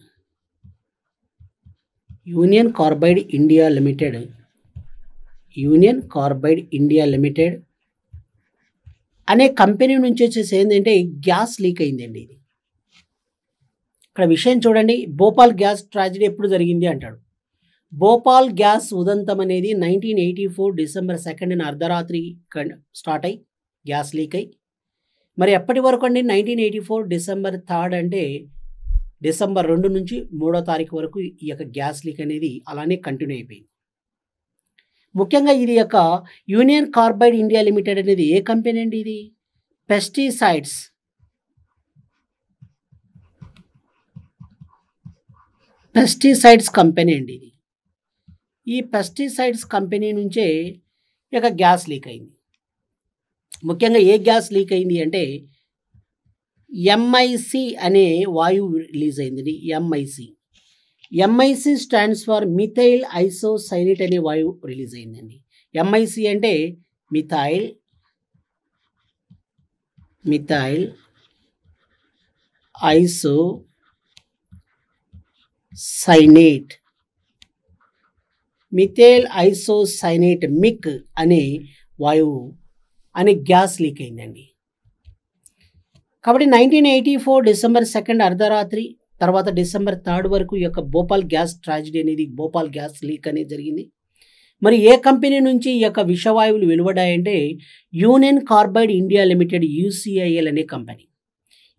[SPEAKER 1] Union Carbide India Limited Union Carbide India Limited అనే కంపెనీ నుంచి వచ్చేసి ఏంటంటే గ్యాస్ లీక్ అయిందండి ఇది ఇక్కడ విషయం చూడండి భోపాల్ గ్యాస్ ట్రాజడీ ఎప్పుడు జరిగింది అంటాడు భోపాల్ గ్యాస్ ఉదంతం అనేది nineteen eighty four December second అర్ధరాత్రి స్టార్ట్ అయ్యి గ్యాస్ లీక్ అయ్యి మరి ఎప్పటి వరకు అండి nineteen eighty four December third అంటే డిసెంబర్ రెండు నుంచి మూడో తారీఖు వరకు ఈ యొక్క గ్యాస్ లీక్ అనేది అలానే కంటిన్యూ అయిపోయింది ముఖ్యంగా ఇది యొక్క యూనియన్ కార్బైడ్ ఇండియా లిమిటెడ్ అనేది ఏ కంపెనీ అండి ఇది పెస్టిసైడ్స్ పెస్టిసైడ్స్ కంపెనీ అండి ఇది ఈ పెస్టిసైడ్స్ కంపెనీ నుంచే ఇక గ్యాస్ లీక్ అయింది ముఖ్యంగా ఏ గ్యాస్ లీక్ అయింది అంటే ఎంఐసి అనే వాయువు రిలీజ్ అయింది MIC MIC stands for methyl isocyanate అనే వాయువు రిలీజ్ అయిందండి ఎంఐసి అంటే methyl methyl isocyanate methyl isocyanate MIC అనే వాయువు అనే గ్యాస్ లీక్ అయిందండి కాబట్టి nineteen eighty four December second అర్ధరాత్రి తర్వాత డిసెంబర్ థర్డ్ వరకు ఈ యొక్క భోపాల్ గ్యాస్ ట్రాజిడీ అనేది భోపాల్ గ్యాస్ లీక్ అనేది జరిగింది మరి ఏ కంపెనీ నుంచి ఈ యొక్క విషవాయువులు వెలువడాయంటే Union Carbide India Limited UCIL అనే కంపెనీ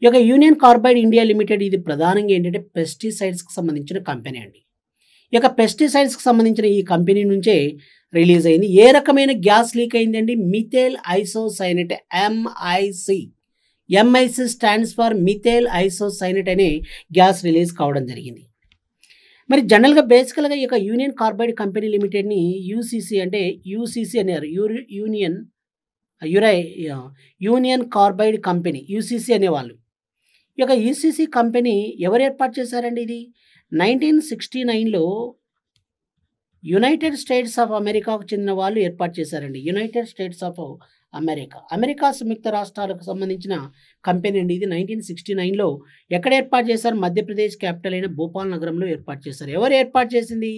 [SPEAKER 1] ఈ యొక్క యూనియన్ కార్బైడ్ ఇండియా లిమిటెడ్ ఇది ప్రధానంగా ఏంటంటే పెస్టిసైడ్స్కి సంబంధించిన కంపెనీ అండి ఈ యొక్క పెస్టిసైడ్స్కి సంబంధించిన ఈ కంపెనీ నుంచే రిలీజ్ అయింది ఏ రకమైన గ్యాస్ లీక్ అయిందండి methyl isocyanate MIC MIC stands for methyl isocyanate అనే గ్యాస్ రిలీజ్ కావడం జరిగింది మరి జనరల్గా బేసికల్గా ఈ యొక్క యూనియన్ కార్బైడ్ కంపెనీ లిమిటెడ్ని యూసీసీ అంటే యూసీసీ యూ యూనియన్ యురై యూనియన్ కార్బైడ్ కంపెనీ యూసీసీ అనేవాళ్ళు ఈ యొక్క యూసీసీ కంపెనీ ఎవరు ఏర్పాటు చేశారండి ఇది నైన్టీన్ సిక్స్టీ నైన్లో యునైటెడ్ స్టేట్స్ ఆఫ్ అమెరికాకు చెందిన వాళ్ళు ఏర్పాటు చేశారండి United States of America America సంయుక్త రాష్ట్రాలకు సంబంధించిన కంపెనీ అండి ఇది నైన్టీన్ సిక్స్టీ నైన్లో ఎక్కడ ఏర్పాటు చేశారు మధ్యప్రదేశ్ క్యాపిటల్ అయిన భోపాల్ నగరంలో ఏర్పాటు చేశారు ఎవరు ఏర్పాటు చేసింది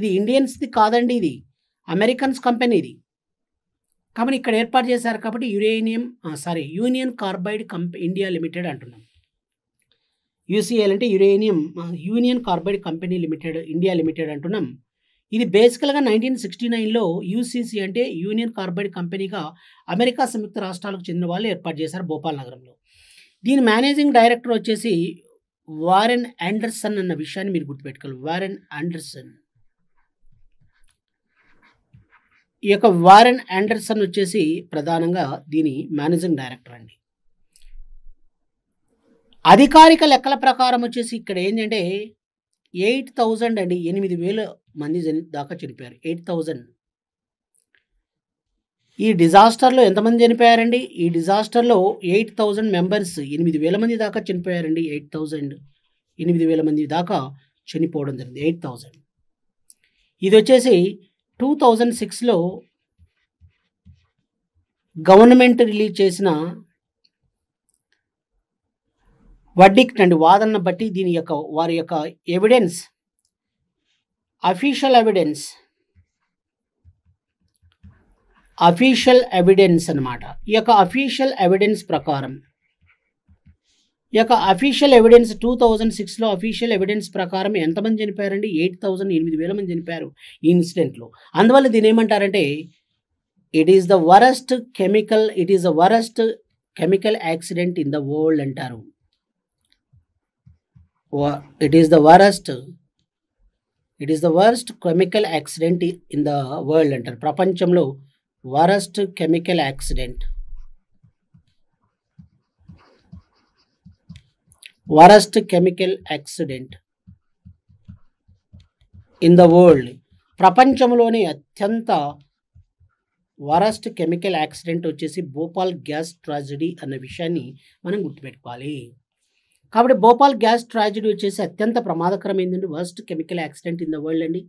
[SPEAKER 1] ఇది ఇండియన్స్ది కాదండి ఇది అమెరికన్స్ కంపెనీ ఇది కాబట్టి ఇక్కడ ఏర్పాటు చేశారు కాబట్టి యురేనియం సారీ యూనియన్ కార్బైడ్ కంపె ఇండియా లిమిటెడ్ అంటున్నాం యూసీఎల్ అంటే uranium union carbide company limited India limited అంటున్నాం ఇది బేసికల్గా నైన్టీన్ సిక్స్టీ నైన్లో యూసీసీ అంటే యూనియన్ కార్బైడ్ కంపెనీగా అమెరికా సంయుక్త రాష్ట్రాలకు చెందిన వాళ్ళు ఏర్పాటు చేశారు భోపాల్ నగరంలో దీని మేనేజింగ్ డైరెక్టర్ వచ్చేసి వారెన్ ఆండర్సన్ అన్న విషయాన్ని మీరు గుర్తుపెట్టుకోవాలి వారెన్ ఆండర్సన్ ఈ యొక్క వారెన్ ఆండర్సన్ వచ్చేసి ప్రధానంగా దీని మేనేజింగ్ డైరెక్టర్ అండి అధికారిక లెక్కల ప్రకారం వచ్చేసి ఇక్కడ ఏంటంటే ఎయిట్ థౌజండ్ అండి ఎనిమిది వేలు మంది దాకా చనిపోయారు ఎయిట్ థౌజండ్ ఈ డిజాస్టర్లో ఎంతమంది చనిపోయారండి ఈ డిజాస్టర్లో ఎయిట్ థౌజండ్ మెంబర్స్ ఎనిమిది వేల మంది దాకా చనిపోయారండి ఎయిట్ థౌజండ్ ఎనిమిది వేల మంది దాకా చనిపోవడం జరిగింది ఎయిట్ థౌజండ్ ఇది వచ్చేసి టూ థౌజండ్ సిక్స్లో గవర్నమెంట్ రిలీజ్ చేసిన వడ్డీకి అండి వాదనను బట్టి దీని యొక్క వారి యొక్క evidence official evidence official evidence అనమాట ఈ యొక్క అఫీషియల్ ఎవిడెన్స్ ప్రకారం ఈ యొక్క అఫీషియల్ ఎవిడెన్స్ టూ థౌజండ్ సిక్స్లో అఫీషియల్ ఎవిడెన్స్ ప్రకారం ఎంతమంది చనిపోయారండి ఎయిట్ థౌజండ్ ఎనిమిది వేల మంది చనిపోయారు ఈ ఇన్సిడెంట్లో అందువల్ల దీని ఏమంటారంటే it is the worst chemical it is the worst chemical accident in the world అంటారు it is the worst it is the worst chemical accident in the world అంటారు ప్రపంచంలో worst chemical accident worst chemical accident in the world ప్రపంచంలోని అత్యంత వరస్ట్ కెమికల్ యాక్సిడెంట్ వచ్చేసి భోపాల్ గ్యాస్ ట్రాజడీ అన్న విషయాన్ని మనం గుర్తుపెట్టుకోవాలి కాబట్టి భోపాల్ గ్యాస్ ట్రాజడీ వచ్చేసి అత్యంత ప్రమాదకరమైందండి worst chemical accident in the world అండి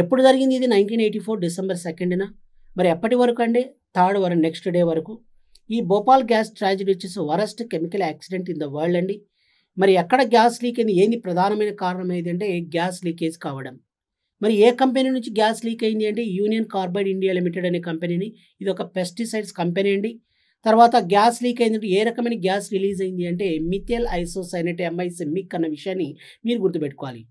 [SPEAKER 1] ఎప్పుడు జరిగింది ఇది నైన్టీన్ ఎయిటీ ఫోర్ డిసెంబర్ సెకండ్న మరి ఎప్పటి వరకు అండి థర్డ్ వరకు నెక్స్ట్ డే వరకు ఈ భోపాల్ గ్యాస్ ట్రాజడీ వచ్చేసి worst chemical accident in the world అండి మరి ఎక్కడ గ్యాస్ లీక్ అయింది ఏంది ప్రధానమైన కారణం ఏంటంటే గ్యాస్ లీకేజ్ కావడం మరి ఏ కంపెనీ నుంచి గ్యాస్ లీక్ అయింది అంటే యూనియన్ కార్బైడ్ ఇండియా లిమిటెడ్ అనే కంపెనీని ఇది ఒక పెస్టిసైడ్స్ కంపెనీ అండి తర్వాత గ్యాస్ లీక్ అయిందంటే ఏ రకమైన గ్యాస్ రిలీజ్ అయింది అంటే మిథెల్ ఐసోసైనట్ ఎంఐసి మిక్ అన్న విషయాన్ని మీరు గుర్తుపెట్టుకోవాలి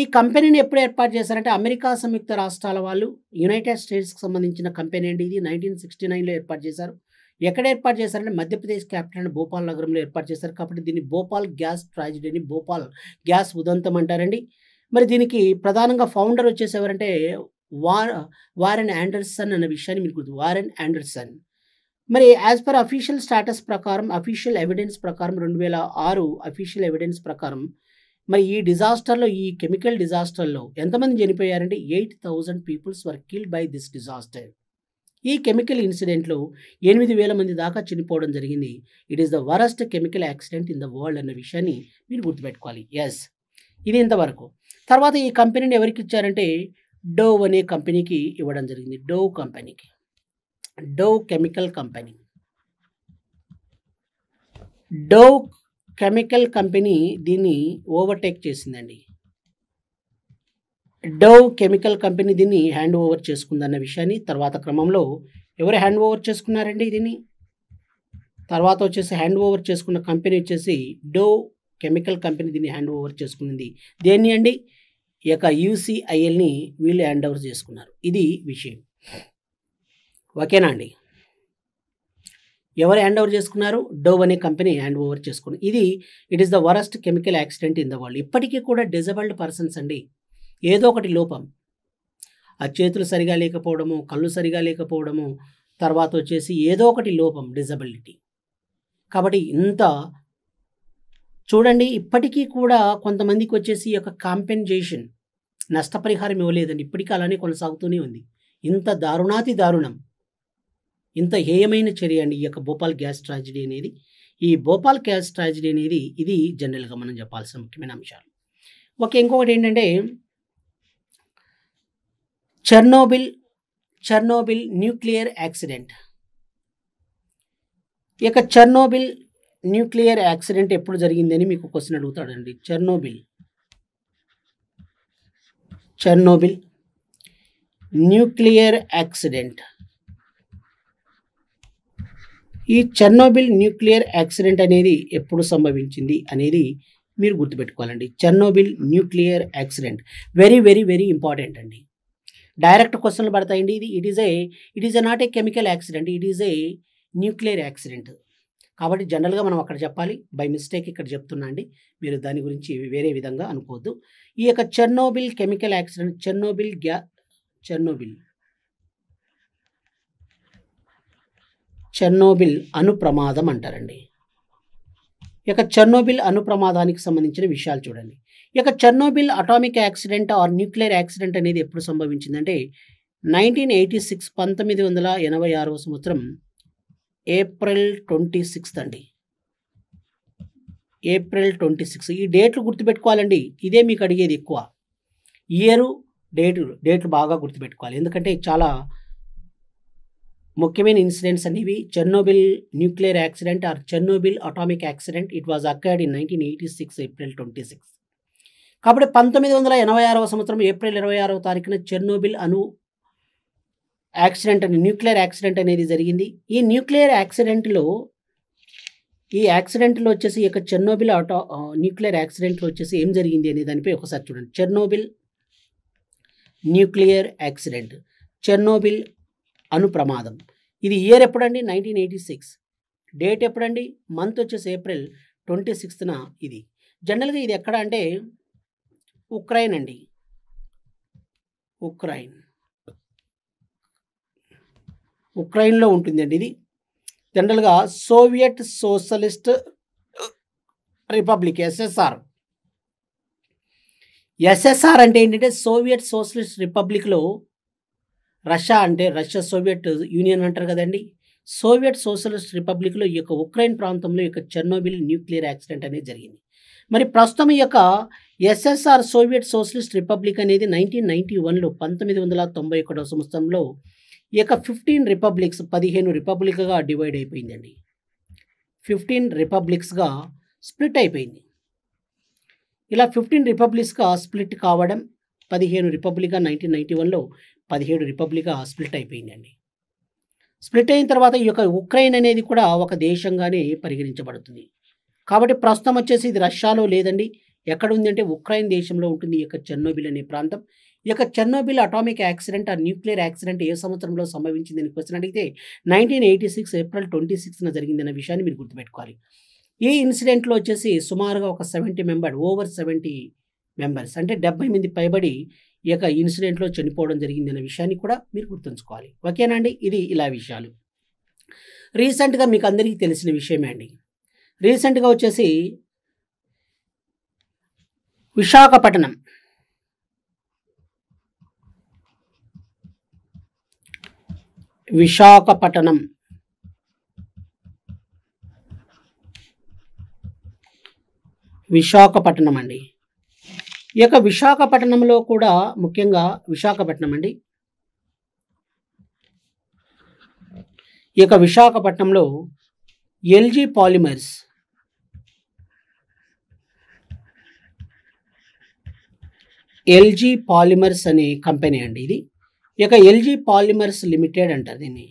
[SPEAKER 1] ఈ కంపెనీని ఎప్పుడు ఏర్పాటు చేశారంటే అమెరికా సంయుక్త రాష్ట్రాల వాళ్ళు యునైటెడ్ స్టేట్స్కి సంబంధించిన కంపెనీ అండి ఇది నైన్టీన్ సిక్స్టీ నైన్లో ఏర్పాటు చేశారు ఎక్కడ ఏర్పాటు చేశారంటే మధ్యప్రదేశ్ క్యాపిటల్ భోపాల్ నగరంలో ఏర్పాటు చేశారు కాబట్టి దీన్ని భోపాల్ గ్యాస్ ట్రాజిడీని భోపాల్ గ్యాస్ ఉదంతం అంటారండి మరి దీనికి ప్రధానంగా ఫౌండర్ వచ్చేసి ఎవరంటే వార్ వారెన్ యాండర్సన్ అన్న విషయాన్ని మీరు గుర్తు వారెన్ యాండర్సన్ మరి యాజ్ పర్ అఫీషియల్ స్టాటస్ ప్రకారం అఫీషియల్ ఎవిడెన్స్ ప్రకారం రెండు వేల ఆరు అఫీషియల్ ఎవిడెన్స్ ప్రకారం మరి ఈ డిజాస్టర్లో ఈ కెమికల్ డిజాస్టర్లో ఎంతమంది చనిపోయారంటే eight thousand peoples were killed by this disaster ఈ కెమికల్ ఇన్సిడెంట్లో ఎనిమిది వేల మంది దాకా చనిపోవడం జరిగింది it is the worst chemical accident in the world అన్న విషయాన్ని మీరు గుర్తుపెట్టుకోవాలి ఎస్ ఇది ఇంతవరకు తర్వాత ఈ కంపెనీని ఎవరికి ఇచ్చారంటే డోవ్ అనే కంపెనీకి ఇవ్వడం జరిగింది డోవ్ కంపెనీకి Dow chemical company Dow chemical company దీన్ని ఓవర్టేక్ చేసిందండి డౌ కెమికల్ కంపెనీ దీన్ని హ్యాండ్ ఓవర్ చేసుకుందన్న విషయాన్ని తర్వాత క్రమంలో ఎవరు హ్యాండ్ ఓవర్ చేసుకున్నారండి దీన్ని తర్వాత వచ్చేసి హ్యాండ్ ఓవర్ చేసుకున్న కంపెనీ వచ్చేసి డోవ్ కెమికల్ కంపెనీ దీన్ని హ్యాండ్ ఓవర్ చేసుకుంది దేన్ని అండి ఈ యొక్క యూసీఐఎల్ని వీళ్ళు హ్యాండ్ ఓవర్ చేసుకున్నారు ఇది విషయం ఓకేనా అండి ఎవరు హ్యాండ్ ఓవర్ చేసుకున్నారు డోవ్ అనే కంపెనీ హ్యాండ్ ఓవర్ చేసుకుని ఇది it is the worst chemical accident in the world ఇప్పటికీ కూడా డిజబుల్డ్ పర్సన్స్ అండి ఏదో ఒకటి లోపం ఆ చేతులు సరిగా లేకపోవడము కళ్ళు సరిగా లేకపోవడము తర్వాత వచ్చేసి ఏదో ఒకటి లోపం డిజబిలిటీ కాబట్టి ఇంత చూడండి ఇప్పటికీ కూడా కొంతమందికి వచ్చేసి ఈ యొక్క కాంపెన్సేషన్ నష్టపరిహారం ఇవ్వలేదండి ఇప్పటికీ అలానే కొనసాగుతూనే ఉంది ఇంత దారుణాతి దారుణం ఇంత హేయమైన చర్య అండి ఈ యొక్క భోపాల్ గ్యాస్ ట్రాజడీ అనేది ఈ భోపాల్ గ్యాస్ ట్రాజడీ అనేది ఇది జనరల్గా మనం చెప్పాల్సిన ముఖ్యమైన అంశాలు ఓకే ఇంకొకటి ఏంటంటే చర్నోబిల్ చర్నోబిల్ న్యూక్లియర్ యాక్సిడెంట్ ఈ యొక్క చర్నోబిల్ న్యూక్లియర్ యాక్సిడెంట్ ఎప్పుడు జరిగిందని మీకు క్వశ్చన్ అడుగుతాడండి చర్నోబిల్ చర్నోబిల్ న్యూక్లియర్ యాక్సిడెంట్ ఈ చెర్నోబిల్ న్యూక్లియర్ యాక్సిడెంట్ అనేది ఎప్పుడు సంభవించింది అనేది మీరు గుర్తుపెట్టుకోవాలండి Chernobyl nuclear accident very very very important అండి డైరెక్ట్ క్వశ్చన్లు పడతాయండి ఇది it is a it is not a chemical accident it is a nuclear accident కాబట్టి జనరల్గా మనం అక్కడ చెప్పాలి బై మిస్టేక్ ఇక్కడ చెప్తున్నా అండి మీరు దాని గురించి వేరే విధంగా అనుకోవద్దు ఈ యొక్క చెర్నోబిల్ కెమికల్ యాక్సిడెంట్ చెర్నోబిల్ గ్యా చెర్నోబిల్ చెర్నోబిల్ అను ప్రమాదం అంటారండి ఇక చెర్నోబిల్ అను ప్రమాదానికి సంబంధించిన విషయాలు చూడండి ఇక Chernobyl atomic accident or nuclear accident అనేది ఎప్పుడు సంభవించిందంటే నైన్టీన్ ఎయిటీ సిక్స్ పంతొమ్మిది వందల ఎనభై ఆరవ సంవత్సరం ఏప్రిల్ ట్వంటీ సిక్స్త్ అండి ఏప్రిల్ ట్వంటీ సిక్స్ ఈ డేట్లు గుర్తుపెట్టుకోవాలండి ఇదే మీకు అడిగేది ఎక్కువ ఇయరు డేటు డేట్లు బాగా గుర్తుపెట్టుకోవాలి ఎందుకంటే చాలా ముఖ్యమైన ఇన్సిడెంట్స్ అనేవి Chernobyl nuclear accident or Chernobyl atomic accident it was occurred in nineteen eighty six April twenty six కాబట్టి పంతొమ్మిది వందల ఎనభై ఆరవ సంవత్సరం ఏప్రిల్ ఇరవై ఆరవ తారీఖున చెర్నోబిల్ అను యాక్సిడెంట్ అని న్యూక్లియర్ యాక్సిడెంట్ అనేది జరిగింది ఈ న్యూక్లియర్ యాక్సిడెంట్లో ఈ యాక్సిడెంట్లో వచ్చేసి ఈ యొక్క ఆటో న్యూక్లియర్ యాక్సిడెంట్లో వచ్చేసి ఏం జరిగింది అనే దానిపై ఒకసారి చూడండి చెర్నోబిల్ న్యూక్లియర్ యాక్సిడెంట్ చెర్నోబిల్ అనుప్రమాదం ఇది ఇయర్ ఎప్పుడండి నైన్టీన్ ఎయిటీ సిక్స్ డేట్ ఎప్పుడండి మంత్ వచ్చేసి ఏప్రిల్ ట్వంటీ సిక్స్త్న ఇది జనరల్గా ఇది ఎక్కడ అంటే ఉక్రెయిన్ అండి ఉక్రెయిన్ ఉక్రెయిన్లో ఉంటుందండి ఇది జనరల్గా Soviet Socialist Republic SSR SSR అంటే ఏంటంటే సోవియట్ సోషలిస్ట్ రిపబ్లిక్లో రష్యా అంటే రష్యా సోవియట్ యూనియన్ అంటారు కదండి సోవియట్ సోషలిస్ట్ రిపబ్లిక్లో ఈ యొక్క ఉక్రెయిన్ ప్రాంతంలో ఈ యొక్క చెర్నోబిల్ న్యూక్లియర్ యాక్సిడెంట్ అనేది జరిగింది మరి ప్రస్తుతం ఈ యొక్క ఎస్ఎస్ఆర్ సోవియట్ సోషలిస్ట్ రిపబ్లిక్ అనేది నైన్టీన్ నైన్టీ వన్లో పంతొమ్మిది వందల తొంభై ఒకటో సంవత్సరంలో ఈ యొక్క ఫిఫ్టీన్ రిపబ్లిక్స్ పదిహేను రిపబ్లిక్గా డివైడ్ అయిపోయిందండి ఫిఫ్టీన్ రిపబ్లిక్స్గా స్ప్లిట్ అయిపోయింది ఇలా ఫిఫ్టీన్ రిపబ్లిక్స్గా స్ప్లిట్ కావడం పదిహేను రిపబ్లిక్గా నైన్టీన్ నైన్టీ వన్లో పదిహేడు రిపబ్లిక్గా స్ప్లిట్ అయిపోయిందండి స్ప్లిట్ అయిన తర్వాత ఈ యొక్క ఉక్రెయిన్ అనేది కూడా ఒక దేశంగానే పరిగణించబడుతుంది కాబట్టి ప్రస్తుతం వచ్చేసి ఇది రష్యాలో లేదండి ఎక్కడ ఉందంటే ఉక్రెయిన్ దేశంలో ఉంటుంది ఈ యొక్క చెన్నోబిల్ అనే ప్రాంతం ఈ యొక్క చెన్నోబిల్ అటామిక్ యాక్సిడెంట్ ఆ న్యూక్లియర్ యాక్సిడెంట్ ఏ సంవత్సరంలో సంభవించిందని క్వశ్చన్ అడిగితే nineteen eighty six April twenty సిక్స్న జరిగిందన్న విషయాన్ని మీరు గుర్తుపెట్టుకోవాలి ఈ ఇన్సిడెంట్లో వచ్చేసి సుమారుగా ఒక seventy member over seventy members అంటే డెబ్బై మంది పైబడి ఈ యొక్క ఇన్సిడెంట్లో చనిపోవడం జరిగింది అనే విషయాన్ని కూడా మీరు గుర్తుంచుకోవాలి ఓకేనా అండి ఇది ఇలా విషయాలు రీసెంట్గా మీకు అందరికీ తెలిసిన విషయమే అండి రీసెంట్గా వచ్చేసి విశాఖపట్నం విశాఖపట్నం విశాఖపట్నం అండి ఈ యొక్క విశాఖపట్నంలో కూడా ముఖ్యంగా విశాఖపట్నం అండి ఈ యొక్క విశాఖపట్నంలో ఎల్జీ పాలిమర్స్ ఎల్జీ పాలిమర్స్ అనే కంపెనీ అండి ఇది ఇక ఎల్జీ పాలిమర్స్ లిమిటెడ్ అంటారు దీన్ని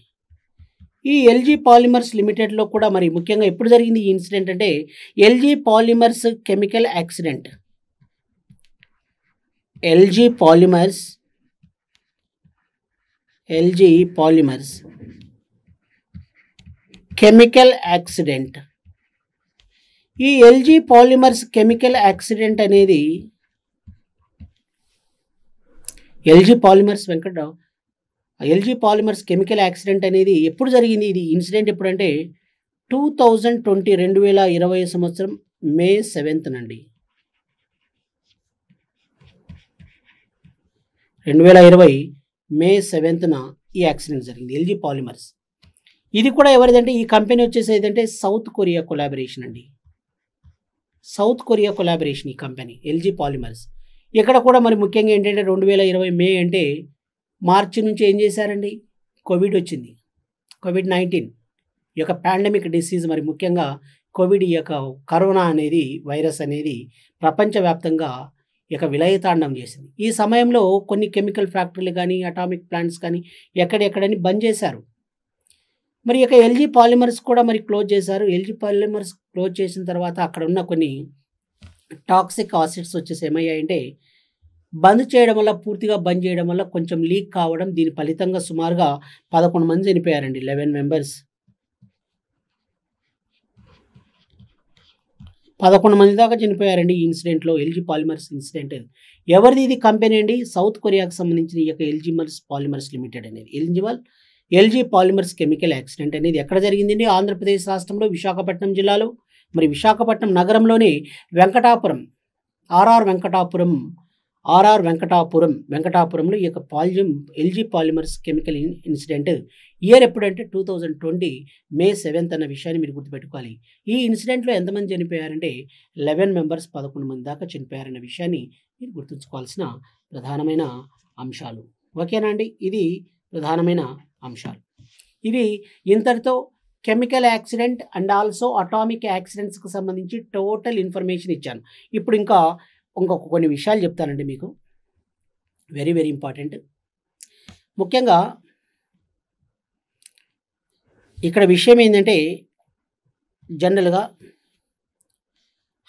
[SPEAKER 1] ఈ ఎల్జీ పాలిమర్స్ లిమిటెడ్లో కూడా మరి ముఖ్యంగా ఎప్పుడు జరిగింది ఈ ఇన్సిడెంట్ అంటే LG Polymers chemical accident LG Polymers LG Polymers chemical accident ఈ ఎల్జీ పాలిమర్స్ కెమికల్ యాక్సిడెంట్ అనేది LG Polymers Venkatarao LG Polymers chemical accident అనేది ఎప్పుడు జరిగింది ఇది ఇన్సిడెంట్ ఎప్పుడంటే టూ థౌజండ్ ట్వంటీ రెండు వేల ఇరవై సంవత్సరం మే సెవెంత్ నండి రెండు వేల ఇరవై మే సెవెంత్న ఈ యాక్సిడెంట్ జరిగింది ఎల్జీ పాలిమర్స్ ఇది కూడా ఎవరిదంటే ఈ కంపెనీ వచ్చేసి ఏదంటే సౌత్ కొరియా కొలాబరేషన్ అండి సౌత్ కొరియా కొలాబరేషన్ ఈ కంపెనీ ఎల్జీ పాలిమర్స్ ఇక్కడ కూడా మరి ముఖ్యంగా ఏంటంటే రెండు వేల ఇరవై మే అంటే మార్చి నుంచి ఏం చేశారండి కోవిడ్ వచ్చింది కోవిడ్ నైన్టీన్ ఈ యొక్క పాండమిక్ డిసీజ్ మరి ముఖ్యంగా కోవిడ్ ఈ యొక్క కరోనా అనేది వైరస్ అనేది ప్రపంచవ్యాప్తంగా ఇక విలయతాండం చేసింది ఈ సమయంలో కొన్ని కెమికల్ ఫ్యాక్టరీలు కానీ అటామిక్ ప్లాంట్స్ కానీ ఎక్కడెక్కడని బంద్ చేశారు మరి ఇక ఎల్జీ పాలిమర్స్ కూడా మరి క్లోజ్ చేశారు ఎల్జీ పాలిమర్స్ క్లోజ్ చేసిన తర్వాత అక్కడ ఉన్న కొన్ని టాక్సిక్ ఆసిడ్స్ వచ్చేసి ఏమయ్యాయంటే బంద్ చేయడం వల్ల పూర్తిగా బంద్ చేయడం వల్ల కొంచెం లీక్ కావడం దీని ఫలితంగా సుమారుగా పదకొండు మంది చనిపోయారండి లెవెన్ మెంబర్స్ పదకొండు మంది దాకా చనిపోయారండి ఈ ఇన్సిడెంట్లో ఎల్జీ పాలిమర్స్ ఇన్సిడెంట్ ఎవరిది ఇది కంపెనీ అండి సౌత్ కొరియాకు సంబంధించిన ఈ యొక్క ఎల్జీమల్స్ పాలిమర్స్ లిమిటెడ్ అనేది ఎల్జీమల్ ఎల్జీ పాలిమర్స్ కెమికల్ యాక్సిడెంట్ అనేది ఎక్కడ జరిగిందండి ఆంధ్రప్రదేశ్ రాష్ట్రంలో విశాఖపట్నం జిల్లాలో మరి విశాఖపట్నం నగరంలోని వెంకటాపురం ఆర్ఆర్ వెంకటాపురం ఆర్ఆర్ వెంకటాపురం వెంకటాపురంలో ఈ యొక్క పాల్జియం LG Polymers chemical incident year ఎప్పుడంటే two thousand twenty May seventh అన్న విషయాన్ని మీరు గుర్తుపెట్టుకోవాలి ఈ ఇన్సిడెంట్లో ఎంతమంది చనిపోయారంటే లెవెన్ మెంబర్స్ పదకొండు మంది దాకా చనిపోయారన్న విషయాన్ని మీరు గుర్తుంచుకోవాల్సిన ప్రధానమైన అంశాలు ఓకేనా అండి ఇది ప్రధానమైన అంశాలు ఇవి ఇంతటితో chemical accident and also atomic యాక్సిడెంట్స్కి సంబంధించి టోటల్ ఇన్ఫర్మేషన్ ఇచ్చాను ఇప్పుడు ఇంకా ఇంకొక కొన్ని విషయాలు చెప్తానండి మీకు వెరీ వెరీ ఇంపార్టెంట్ ముఖ్యంగా ఇక్కడ విషయం ఏంటంటే జనరల్గా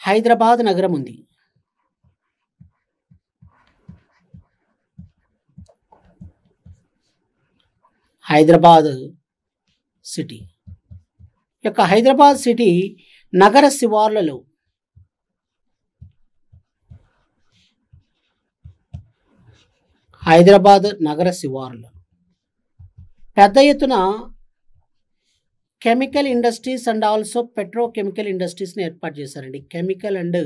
[SPEAKER 1] హైదరాబాద్ నగరం ఉంది హైదరాబాద్ సిటీ యొక్క హైదరాబాద్ సిటీ నగర శివార్లలో హైదరాబాద్ నగర శివార్లు పెద్ద ఎత్తున chemical industries and also petrochemical ఇండస్ట్రీస్ని ఏర్పాటు చేశారండి chemical and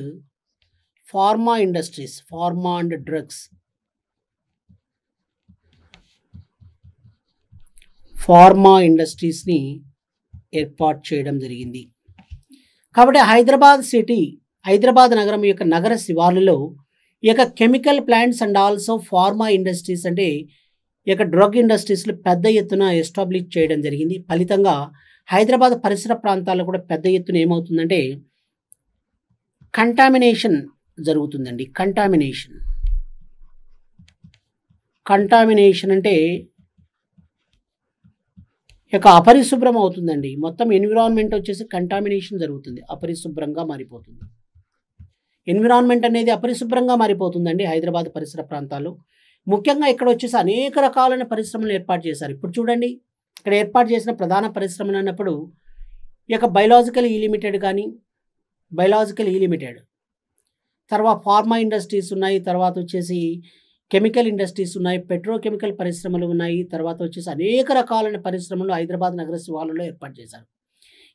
[SPEAKER 1] pharma industries pharma and drugs pharma ఇండస్ట్రీస్ని ఏర్పాటు చేయడం జరిగింది కాబట్టి హైదరాబాద్ సిటీ హైదరాబాద్ నగరం యొక్క నగర శివార్లలో ఇక chemical plants and also pharma industries అంటే ఇక డ్రగ్ ఇండస్ట్రీస్లో పెద్ద ఎత్తున ఎస్టాబ్లిష్ చేయడం జరిగింది ఫలితంగా హైదరాబాద్ పరిసర ప్రాంతాల్లో కూడా పెద్ద ఎత్తున ఏమవుతుందంటే కంటామినేషన్ జరుగుతుందండి కంటామినేషన్ కంటామినేషన్ అంటే యొక్క అపరిశుభ్రం అవుతుందండి మొత్తం ఎన్విరాన్మెంట్ వచ్చేసి కంటామినేషన్ జరుగుతుంది అపరిశుభ్రంగా మారిపోతుంది ఎన్విరాన్మెంట్ అనేది అపరిశుభ్రంగా మారిపోతుందండి హైదరాబాద్ పరిసర ప్రాంతాలు ముఖ్యంగా ఇక్కడ వచ్చేసి అనేక రకాలైన పరిశ్రమలు ఏర్పాటు చేశారు ఇప్పుడు చూడండి ఇక్కడ ఏర్పాటు చేసిన ప్రధాన పరిశ్రమలు అన్నప్పుడు ఈ యొక్క బయలాజికల్ ఈ లిమిటెడ్ కానీ బయలాజికల్ ఈ లిమిటెడ్ తర్వాత ఫార్మా ఇండస్ట్రీస్ ఉన్నాయి తర్వాత వచ్చేసి కెమికల్ ఇండస్ట్రీస్ ఉన్నాయి పెట్రోకెమికల్ పరిశ్రమలు ఉన్నాయి తర్వాత వచ్చేసి అనేక రకాలైన పరిశ్రమలు హైదరాబాద్ నగర శివాలలో ఏర్పాటు చేశారు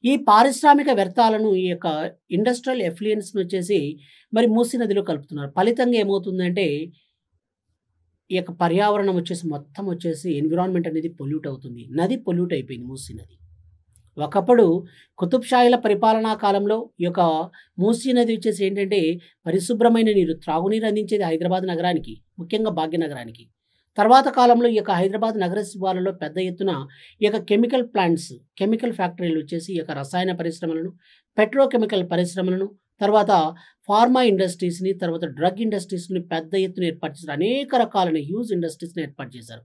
[SPEAKER 1] ఈ పారిశ్రామిక వ్యర్థాలను ఈ యొక్క ఇండస్ట్రియల్ ఎఫ్లియన్స్ను వచ్చేసి మరి మూసి నదిలో కలుపుతున్నారు ఫలితంగా ఏమవుతుందంటే ఈ యొక్క పర్యావరణం వచ్చేసి మొత్తం వచ్చేసి ఎన్విరాన్మెంట్ అనేది పొల్యూట్ అవుతుంది నది పొల్యూట్ అయిపోయింది మూసీ నది ఒకప్పుడు కుతుబ్షాయిల పరిపాలనా కాలంలో ఈ యొక్క మూసీ నది వచ్చేసి ఏంటంటే పరిశుభ్రమైన నీరు త్రాగునీరు అందించేది హైదరాబాద్ నగరానికి ముఖ్యంగా భాగ్యనగరానికి తర్వాత కాలంలో ఈ యొక్క హైదరాబాద్ నగర శివాలలో పెద్ద ఎత్తున ఈ యొక్క కెమికల్ ప్లాంట్స్ కెమికల్ ఫ్యాక్టరీలు వచ్చేసి ఈ యొక్క రసాయన పరిశ్రమలను పెట్రోకెమికల్ పరిశ్రమలను తర్వాత ఫార్మా ఇండస్ట్రీస్ని తర్వాత డ్రగ్ ఇండస్ట్రీస్ని పెద్ద ఎత్తున ఏర్పాటు చేశారు అనేక రకాలైన హ్యూజ్ ఇండస్ట్రీస్ని ఏర్పాటు చేశారు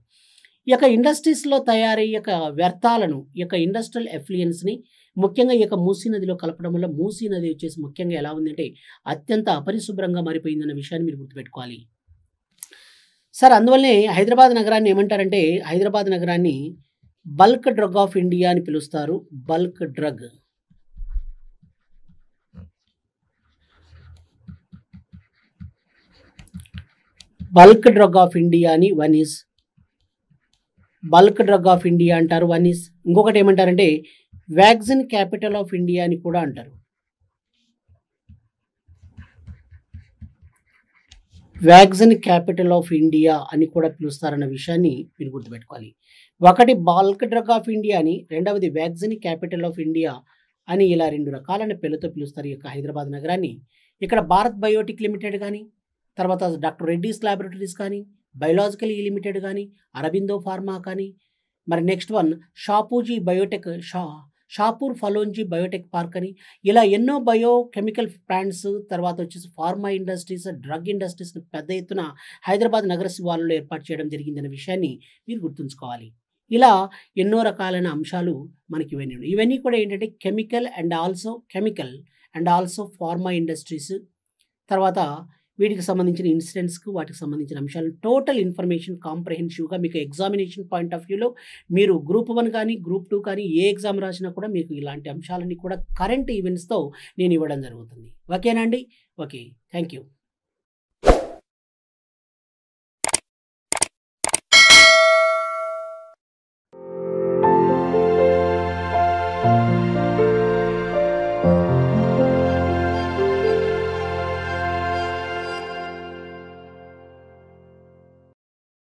[SPEAKER 1] ఈ యొక్క ఇండస్ట్రీస్లో తయారయ్యే యొక్క వ్యర్థాలను ఈ యొక్క ఇండస్ట్రియల్ ఎఫ్లియన్స్ని ముఖ్యంగా ఈ యొక్క మూసీ నదిలో కలపడం వల్ల మూసీ నది వచ్చేసి ముఖ్యంగా ఎలా ఉందంటే అత్యంత అపరిశుభ్రంగా మారిపోయిందన్న విషయాన్ని మీరు గుర్తుపెట్టుకోవాలి సార్ అందువల్లే హైదరాబాద్ నగరాన్ని ఏమంటారంటే హైదరాబాద్ నగరాన్ని బల్క్ డ్రగ్ ఆఫ్ ఇండియా అని పిలుస్తారు bulk drug bulk drug of India అని one is bulk drug of India అంటారు వన్ ఈజ్ ఇంకొకటి ఏమంటారంటే వ్యాక్సిన్ క్యాపిటల్ ఆఫ్ ఇండియా అని కూడా అంటారు వ్యాక్సిన్ క్యాపిటల్ ఆఫ్ ఇండియా అని కూడా పిలుస్తారన్న విషయాన్ని మీరు గుర్తుపెట్టుకోవాలి ఒకటి బాల్క్ డ్రగ్ ఆఫ్ ఇండియా అని రెండవది వ్యాక్సిన్ క్యాపిటల్ ఆఫ్ ఇండియా అని ఇలా రెండు రకాలైన పేర్లతో పిలుస్తారు ఈ యొక్క హైదరాబాద్ నగరాన్ని ఇక్కడ భారత్ బయోటిక్ లిమిటెడ్ కానీ తర్వాత డాక్టర్ రెడ్డిస్ ల్యాబొరేటరీస్ కానీ బయోలాజికల్ ఈ లిమిటెడ్ కానీ అరబిందో ఫార్మా కానీ మరి నెక్స్ట్ వన్ షాపూజీ బయోటెక్ షా షాపూర్ ఫలోంజీ బయోటెక్ పార్క్ అని ఇలా ఎన్నో బయో కెమికల్ ప్లాంట్స్ తర్వాత వచ్చేసి ఫార్మా ఇండస్ట్రీస్ డ్రగ్ ఇండస్ట్రీస్ పెద్ద ఎత్తున హైదరాబాద్ నగర శివారులో ఏర్పాటు చేయడం జరిగిందనే విషయాన్ని మీరు గుర్తుంచుకోవాలి ఇలా ఎన్నో రకాలైన అంశాలు మనకి ఇవన్నీ ఉన్నాయి ఇవన్నీ కూడా ఏంటంటే chemical and also chemical and also pharma industries తర్వాత వీటికి సంబంధించిన ఇన్సిడెంట్స్కు వాటికి సంబంధించిన అంశాలు టోటల్ ఇన్ఫర్మేషన్ కాంప్రహెన్సివ్గా మీకు ఎగ్జామినేషన్ పాయింట్ ఆఫ్ వ్యూలో మీరు గ్రూప్ వన్ కానీ గ్రూప్ టూ కానీ ఏ ఎగ్జామ్ రాసినా కూడా మీకు ఇలాంటి అంశాలని కూడా కరెంట్ ఈవెంట్స్తో నేను ఇవ్వడం జరుగుతుంది ఓకేనండి ఓకే థ్యాంక్ యూ